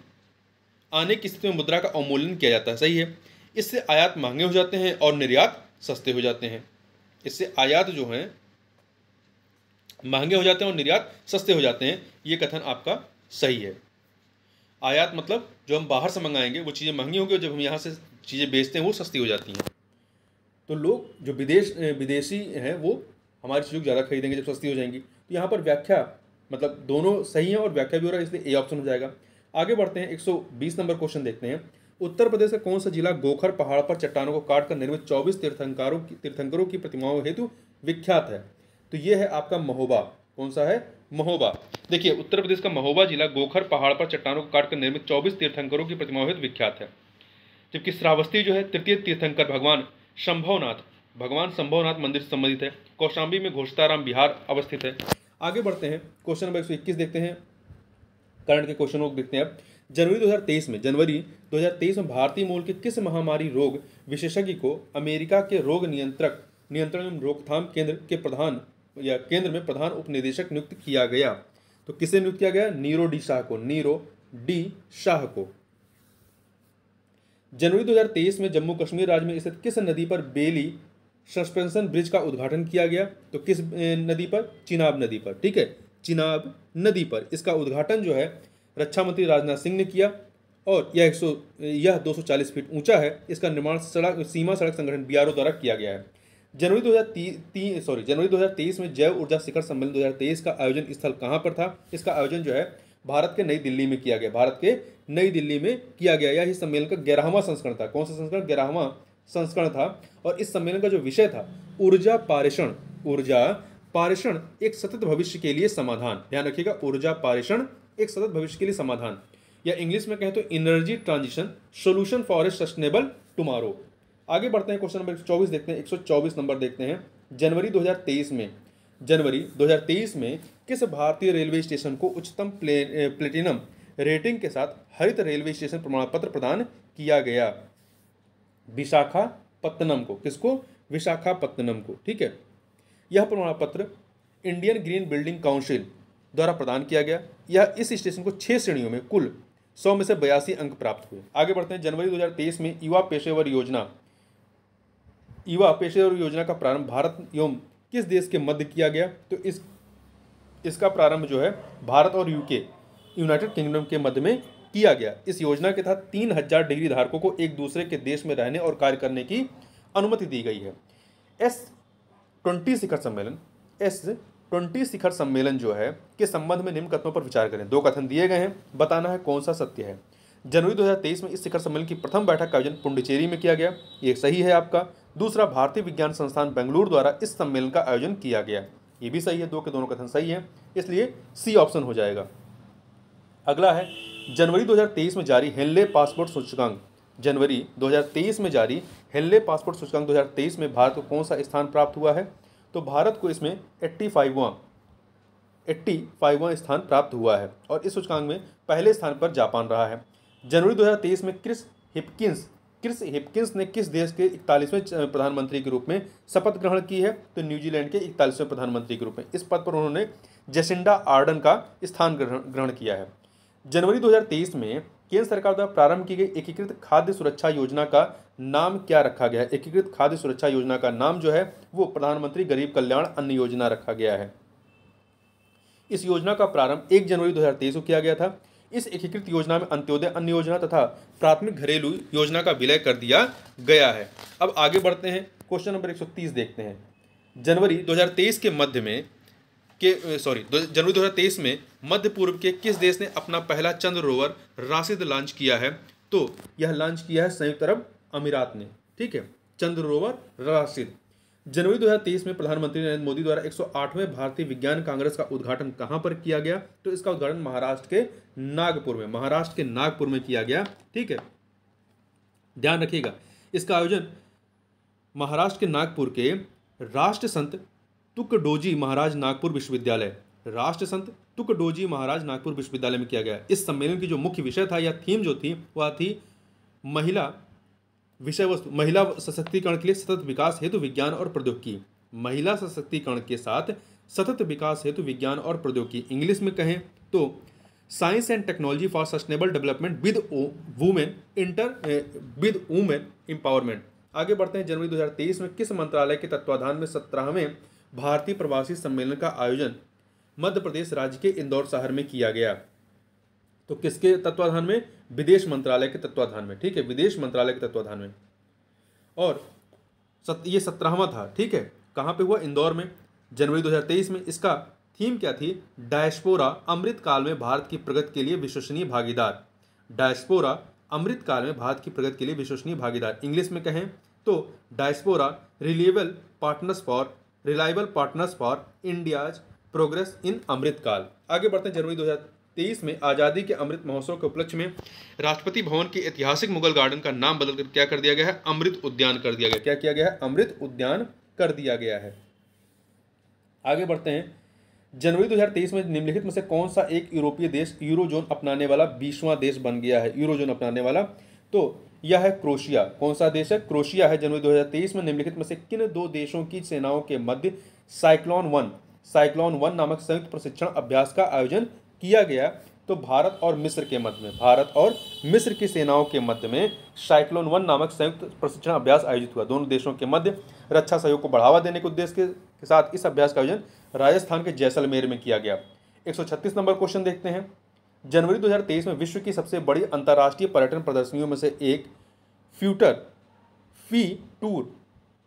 आने की स्थिति में मुद्रा का अवमूल्यन किया जाता है सही है इससे आयात महंगे हो जाते हैं और निर्यात सस्ते हो जाते हैं इससे आयात जो हैं महंगे हो जाते हैं और निर्यात सस्ते हो जाते हैं ये कथन आपका सही है आयात मतलब जो हम बाहर से मंगाएंगे वो चीज़ें महंगी होंगी और जब हम यहाँ से चीज़ें बेचते हैं वो सस्ती हो जाती हैं तो लोग जो विदेश विदेशी हैं वो हमारी चीज़ों को ज़्यादा खरीदेंगे जब सस्ती हो जाएंगी तो यहाँ पर व्याख्या मतलब दोनों सही है और व्याख्या भी हो रहा है इसलिए ए ऑप्शन हो जाएगा आगे बढ़ते हैं 120 नंबर क्वेश्चन देखते हैं उत्तर प्रदेश का कौन सा जिला गोखर पहाड़ पर चट्टानों को काटकर निर्मित चौबीस तीर्थंकरों की तीर्थंकरों की प्रतिमाओं हेतु विख्यात है तो ये है आपका महोबा कौन सा है महोबा देखिए उत्तर प्रदेश का महोबा जिला गोखर पहाड़ पर चट्टानों को काटकर निर्मित चौबीस तीर्थंकरों की प्रतिमाओं हेतु विख्यात है जबकि श्रावस्ती जो है तृतीय तीर्थंकर भगवान शंभवनाथ भगवान शंभवनाथ मंदिर से संबंधित है कौशाम्बी में घोषताराम बिहार अवस्थित है आगे बढ़ते हैं क्वेश्चन नंबर एक देखते हैं करंट के क्वेश्चन देखते हैं अब जनवरी 2023 में जनवरी 2023 में भारतीय मूल के किस महामारी रोग विशेषज्ञ को अमेरिका के रोग नियंत्रक नियंत्रण एवं रोकथाम केंद्र के प्रधान या केंद्र में प्रधान उपनिदेशक नियुक्त किया गया तो किसे नियुक्त किया गया नीरो डी शाह को नीरो डी शाह को जनवरी 2023 में जम्मू कश्मीर राज्य में स्थित किस नदी पर बेली सस्पेंशन ब्रिज का उद्घाटन किया गया तो किस नदी पर चिनाब नदी पर ठीक है चिनाब नदी पर इसका उद्घाटन जो है रक्षा मंत्री राजनाथ सिंह ने किया और यह एक यह 240 फीट ऊंचा है इसका निर्माण सड़क सीमा सड़क संगठन बी द्वारा किया गया है जनवरी दो सॉरी जनवरी 2023 में जैव ऊर्जा शिखर सम्मेलन 2023 का आयोजन स्थल कहाँ पर था इसका आयोजन जो है भारत के नई दिल्ली में किया गया भारत के नई दिल्ली में किया गया यह सम्मेलन का ग्यारहवा संस्करण था कौन सा संस्करण ग्यारहवा संस्करण था और इस सम्मेलन का जो विषय था ऊर्जा पारेषण ऊर्जा पारेषण एक सतत भविष्य के लिए समाधान ध्यान रखिएगा ऊर्जा पारेषण एक सतत भविष्य के लिए समाधान या इंग्लिश में कहें तो energy transition solution for a sustainable tomorrow आगे बढ़ते हैं क्वेश्चन नंबर एक देखते हैं एक नंबर देखते हैं जनवरी 2023 में जनवरी 2023 में किस भारतीय रेलवे स्टेशन को उच्चतम प्ले प्लेटिनम रेटिंग के साथ हरित रेलवे स्टेशन प्रमाण पत्र प्रदान किया गया विशाखापत्तनम को किसको विशाखापत्तनम को ठीक है यह प्रमाण पत्र इंडियन ग्रीन बिल्डिंग काउंसिल द्वारा प्रदान किया गया यह इस स्टेशन को छः श्रेणियों में कुल सौ में से बयासी अंक प्राप्त हुए आगे बढ़ते हैं जनवरी 2023 में युवा पेशेवर योजना युवा पेशेवर योजना का प्रारंभ भारत एवं किस देश के मध्य किया गया तो इस इसका प्रारंभ जो है भारत और यूके यूनाइटेड किंगडम के मध्य में किया गया इस योजना के तहत तीन हजार डिग्री धारकों को एक दूसरे के देश में रहने और कार्य करने की अनुमति दी गई है एस ट्वेंटी शिखर सम्मेलन एस ट्वेंटी शिखर सम्मेलन जो है के संबंध में निम्न कथनों पर विचार करें दो कथन दिए गए हैं बताना है कौन सा सत्य है जनवरी 2023 में इस शिखर सम्मेलन की प्रथम बैठक का आयोजन पुंडिचेरी में किया गया ये सही है आपका दूसरा भारतीय विज्ञान संस्थान बेंगलुरु द्वारा इस सम्मेलन का आयोजन किया गया ये भी सही है दो के दोनों कथन सही है इसलिए सी ऑप्शन हो जाएगा अगला है जनवरी 2023 में जारी हेल्ले पासपोर्ट सूचकांक जनवरी 2023 में जारी हेल्ले पासपोर्ट सूचकांक 2023 में भारत को कौन सा स्थान प्राप्त हुआ है तो भारत को इसमें एट्टी फाइववा एट्टी फाइववा स्थान प्राप्त हुआ है और इस सूचकांक में पहले स्थान पर जापान रहा है जनवरी 2023 में क्रिस हिपकिंस क्रिस हिपकिंस ने किस देश के इकतालीसवें प्रधानमंत्री के रूप में शपथ ग्रहण की है तो न्यूजीलैंड के इकतालीसवें प्रधानमंत्री के रूप में इस पद पर उन्होंने जेसिंडा आर्डन का स्थान ग्रहण किया है जनवरी 2023 में केंद्र सरकार द्वारा प्रारंभ की गई एकीकृत खाद्य सुरक्षा योजना का नाम क्या रखा गया है एकीकृत खाद्य सुरक्षा योजना का नाम जो है वो प्रधानमंत्री गरीब कल्याण अन्न योजना रखा गया है इस योजना का प्रारंभ एक जनवरी दो को किया गया था इस एकीकृत योजना में अंत्योदय अन्न योजना तथा प्राथमिक घरेलू योजना का विलय कर दिया गया है अब आगे बढ़ते हैं क्वेश्चन नंबर 130 देखते हैं जनवरी 2023 के मध्य में के सॉरी जनवरी 2023 में मध्य पूर्व के किस देश ने अपना पहला चंद्र रोवर राशिद लॉन्च किया है तो यह लॉन्च किया है संयुक्त अरब अमीरात ने ठीक है चंद्र रोवर राशिद जनवरी 2023 में प्रधानमंत्री नरेंद्र मोदी द्वारा 108वें भारतीय विज्ञान कांग्रेस का उद्घाटन कहां पर किया गया तो इसका उद्घाटन महाराष्ट्र के नागपुर में महाराष्ट्र के नागपुर में किया गया ठीक है ध्यान रखिएगा इसका आयोजन महाराष्ट्र के नागपुर के राष्ट्र संत तुकडोजी महाराज नागपुर विश्वविद्यालय राष्ट्र संत तुकडोजी महाराज नागपुर विश्वविद्यालय में किया गया इस सम्मेलन की जो मुख्य विषय था या थीम जो थी वह थी महिला विषय वस्तु महिला सशक्तिकरण के लिए सतत विकास हेतु विज्ञान और प्रौद्योगिकी महिला सशक्तिकरण के साथ सतत विकास हेतु विज्ञान और प्रौद्योगिकी इंग्लिश में कहें तो science and technology for sustainable development with women inter with women empowerment आगे बढ़ते हैं जनवरी 2023 में किस मंत्रालय के तत्वाधान में सत्रहवें भारतीय प्रवासी सम्मेलन का आयोजन मध्य प्रदेश राज्य के इंदौर शहर में किया गया तो किसके तत्वाधान में विदेश मंत्रालय के तत्वाधान में ठीक है विदेश मंत्रालय के तत्वाधान में और सत, ये सत्रहवा था ठीक है कहाँ पे हुआ इंदौर में जनवरी 2023 में इसका थीम क्या थी डायस्पोरा अमृत काल में भारत की प्रगति के लिए विश्वसनीय भागीदार डायस्पोरा अमृत काल में भारत की प्रगति के लिए विश्वसनीय भागीदार इंग्लिश में कहें तो diaspora reliable partners for reliable partners for India's progress in Amritkaal आगे बढ़ते हैं जनवरी दो हज़ार तेईस में आज़ादी के अमृत महोत्सव के उपलक्ष्य में राष्ट्रपति भवन के ऐतिहासिक मुगल गार्डन का नाम बदलकर क्या कर दिया गया है अमृत उद्यान कर दिया गया क्या किया गया है अमृत उद्यान कर दिया गया है आगे बढ़ते हैं जनवरी 2023 में निम्नलिखित में से कौन सा एक यूरोपीय देश यूरोजोन अपनाने वाला बीसवां देश बन गया है यूरोजोन अपनाने वाला तो यह है क्रोशिया कौन सा देश है क्रोशिया है जनवरी 2023 में निम्नलिखित में से किन दो देशों की सेनाओं के मध्य साइक्लोन वन साइक्लोन वन नामक संयुक्त प्रशिक्षण अभ्यास का आयोजन किया गया तो भारत और मिस्र के मध्य में भारत और मिस्र की सेनाओं के मध्य में साइक्लोन वन नामक संयुक्त प्रशिक्षण अभ्यास आयोजित हुआ दोनों देशों के मध्य रक्षा सहयोग को बढ़ावा देने के उद्देश्य के साथ इस अभ्यास का आयोजन राजस्थान के जैसलमेर में किया गया एक नंबर क्वेश्चन देखते हैं जनवरी 2023 में विश्व की सबसे बड़ी अंतर्राष्ट्रीय पर्यटन प्रदर्शनियों में से एक फ्यूटर फी टूर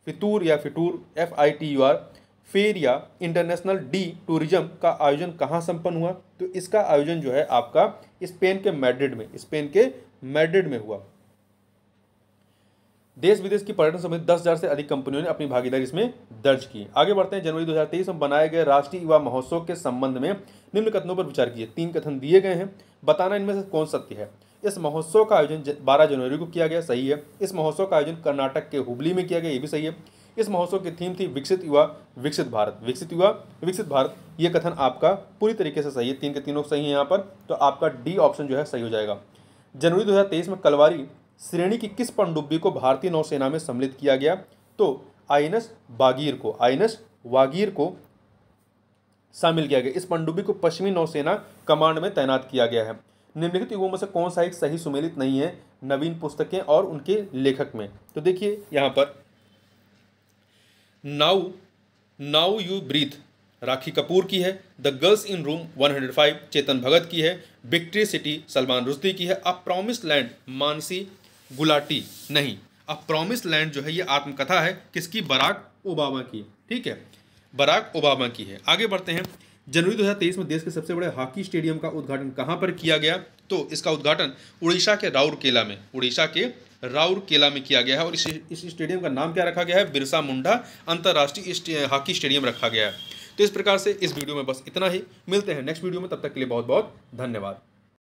फितूर या Fitur F I T U R fair या इंटरनेशनल डी टूरिज्म का आयोजन कहाँ संपन्न हुआ तो इसका आयोजन जो है आपका स्पेन के मैड्रिड में स्पेन के मैड्रिड में हुआ देश विदेश की पर्यटन समेत दस हजार से अधिक कंपनियों ने अपनी भागीदारी इसमें दर्ज की आगे बढ़ते हैं जनवरी 2023 में बनाए गए राष्ट्रीय युवा महोत्सव के संबंध में निम्न कथनों पर विचार किए तीन कथन दिए गए हैं बताना इनमें से कौन सत्य है इस महोत्सव का आयोजन 12 जनवरी को किया गया सही है इस महोत्सव का आयोजन कर्नाटक के हुबली में किया गया ये भी सही है इस महोत्सव की थीम थी विकसित युवा विकसित भारत विकसित युवा विकसित भारत ये कथन आपका पूरी तरीके से सही है तीन के तीनों सही है यहाँ पर तो आपका डी ऑप्शन जो है सही हो जाएगा जनवरी 2023 में कलवारी श्रेणी की किस पनडुब्बी को भारतीय नौसेना में सम्मिलित किया गया तो आई बागीर को आई वागीर को शामिल किया गया इस पनडुब्बी को पश्चिमी नौसेना कमांड में तैनात किया गया है निम्नलिखित युगों में से कौन सा एक सही सुमेलित नहीं है नवीन पुस्तकें और उनके लेखक में तो देखिए यहाँ पर now now you breathe Rakhi Kapoor की है the girls in room 105 Chetan Bhagat की है विक्ट्री सिटी सलमान रुश्दी की है a promise land Mansi Gulati नहीं अ प्रोमिस लैंड जो है ये आत्मकथा है किसकी बराक ओबामा की ठीक है बराक ओबामा की है आगे बढ़ते हैं जनवरी 2023 में देश के सबसे बड़े हॉकी स्टेडियम का उद्घाटन कहाँ पर किया गया तो इसका उद्घाटन उड़ीसा के राउरकेला में उड़ीसा के राउरकेला में किया गया है और इस इस स्टेडियम का नाम क्या रखा गया है बिरसा मुंडा अंतर्राष्ट्रीय हॉकी स्टेडियम रखा गया है तो इस प्रकार से इस वीडियो में बस इतना ही मिलते हैं नेक्स्ट वीडियो में तब तक के लिए बहुत बहुत धन्यवाद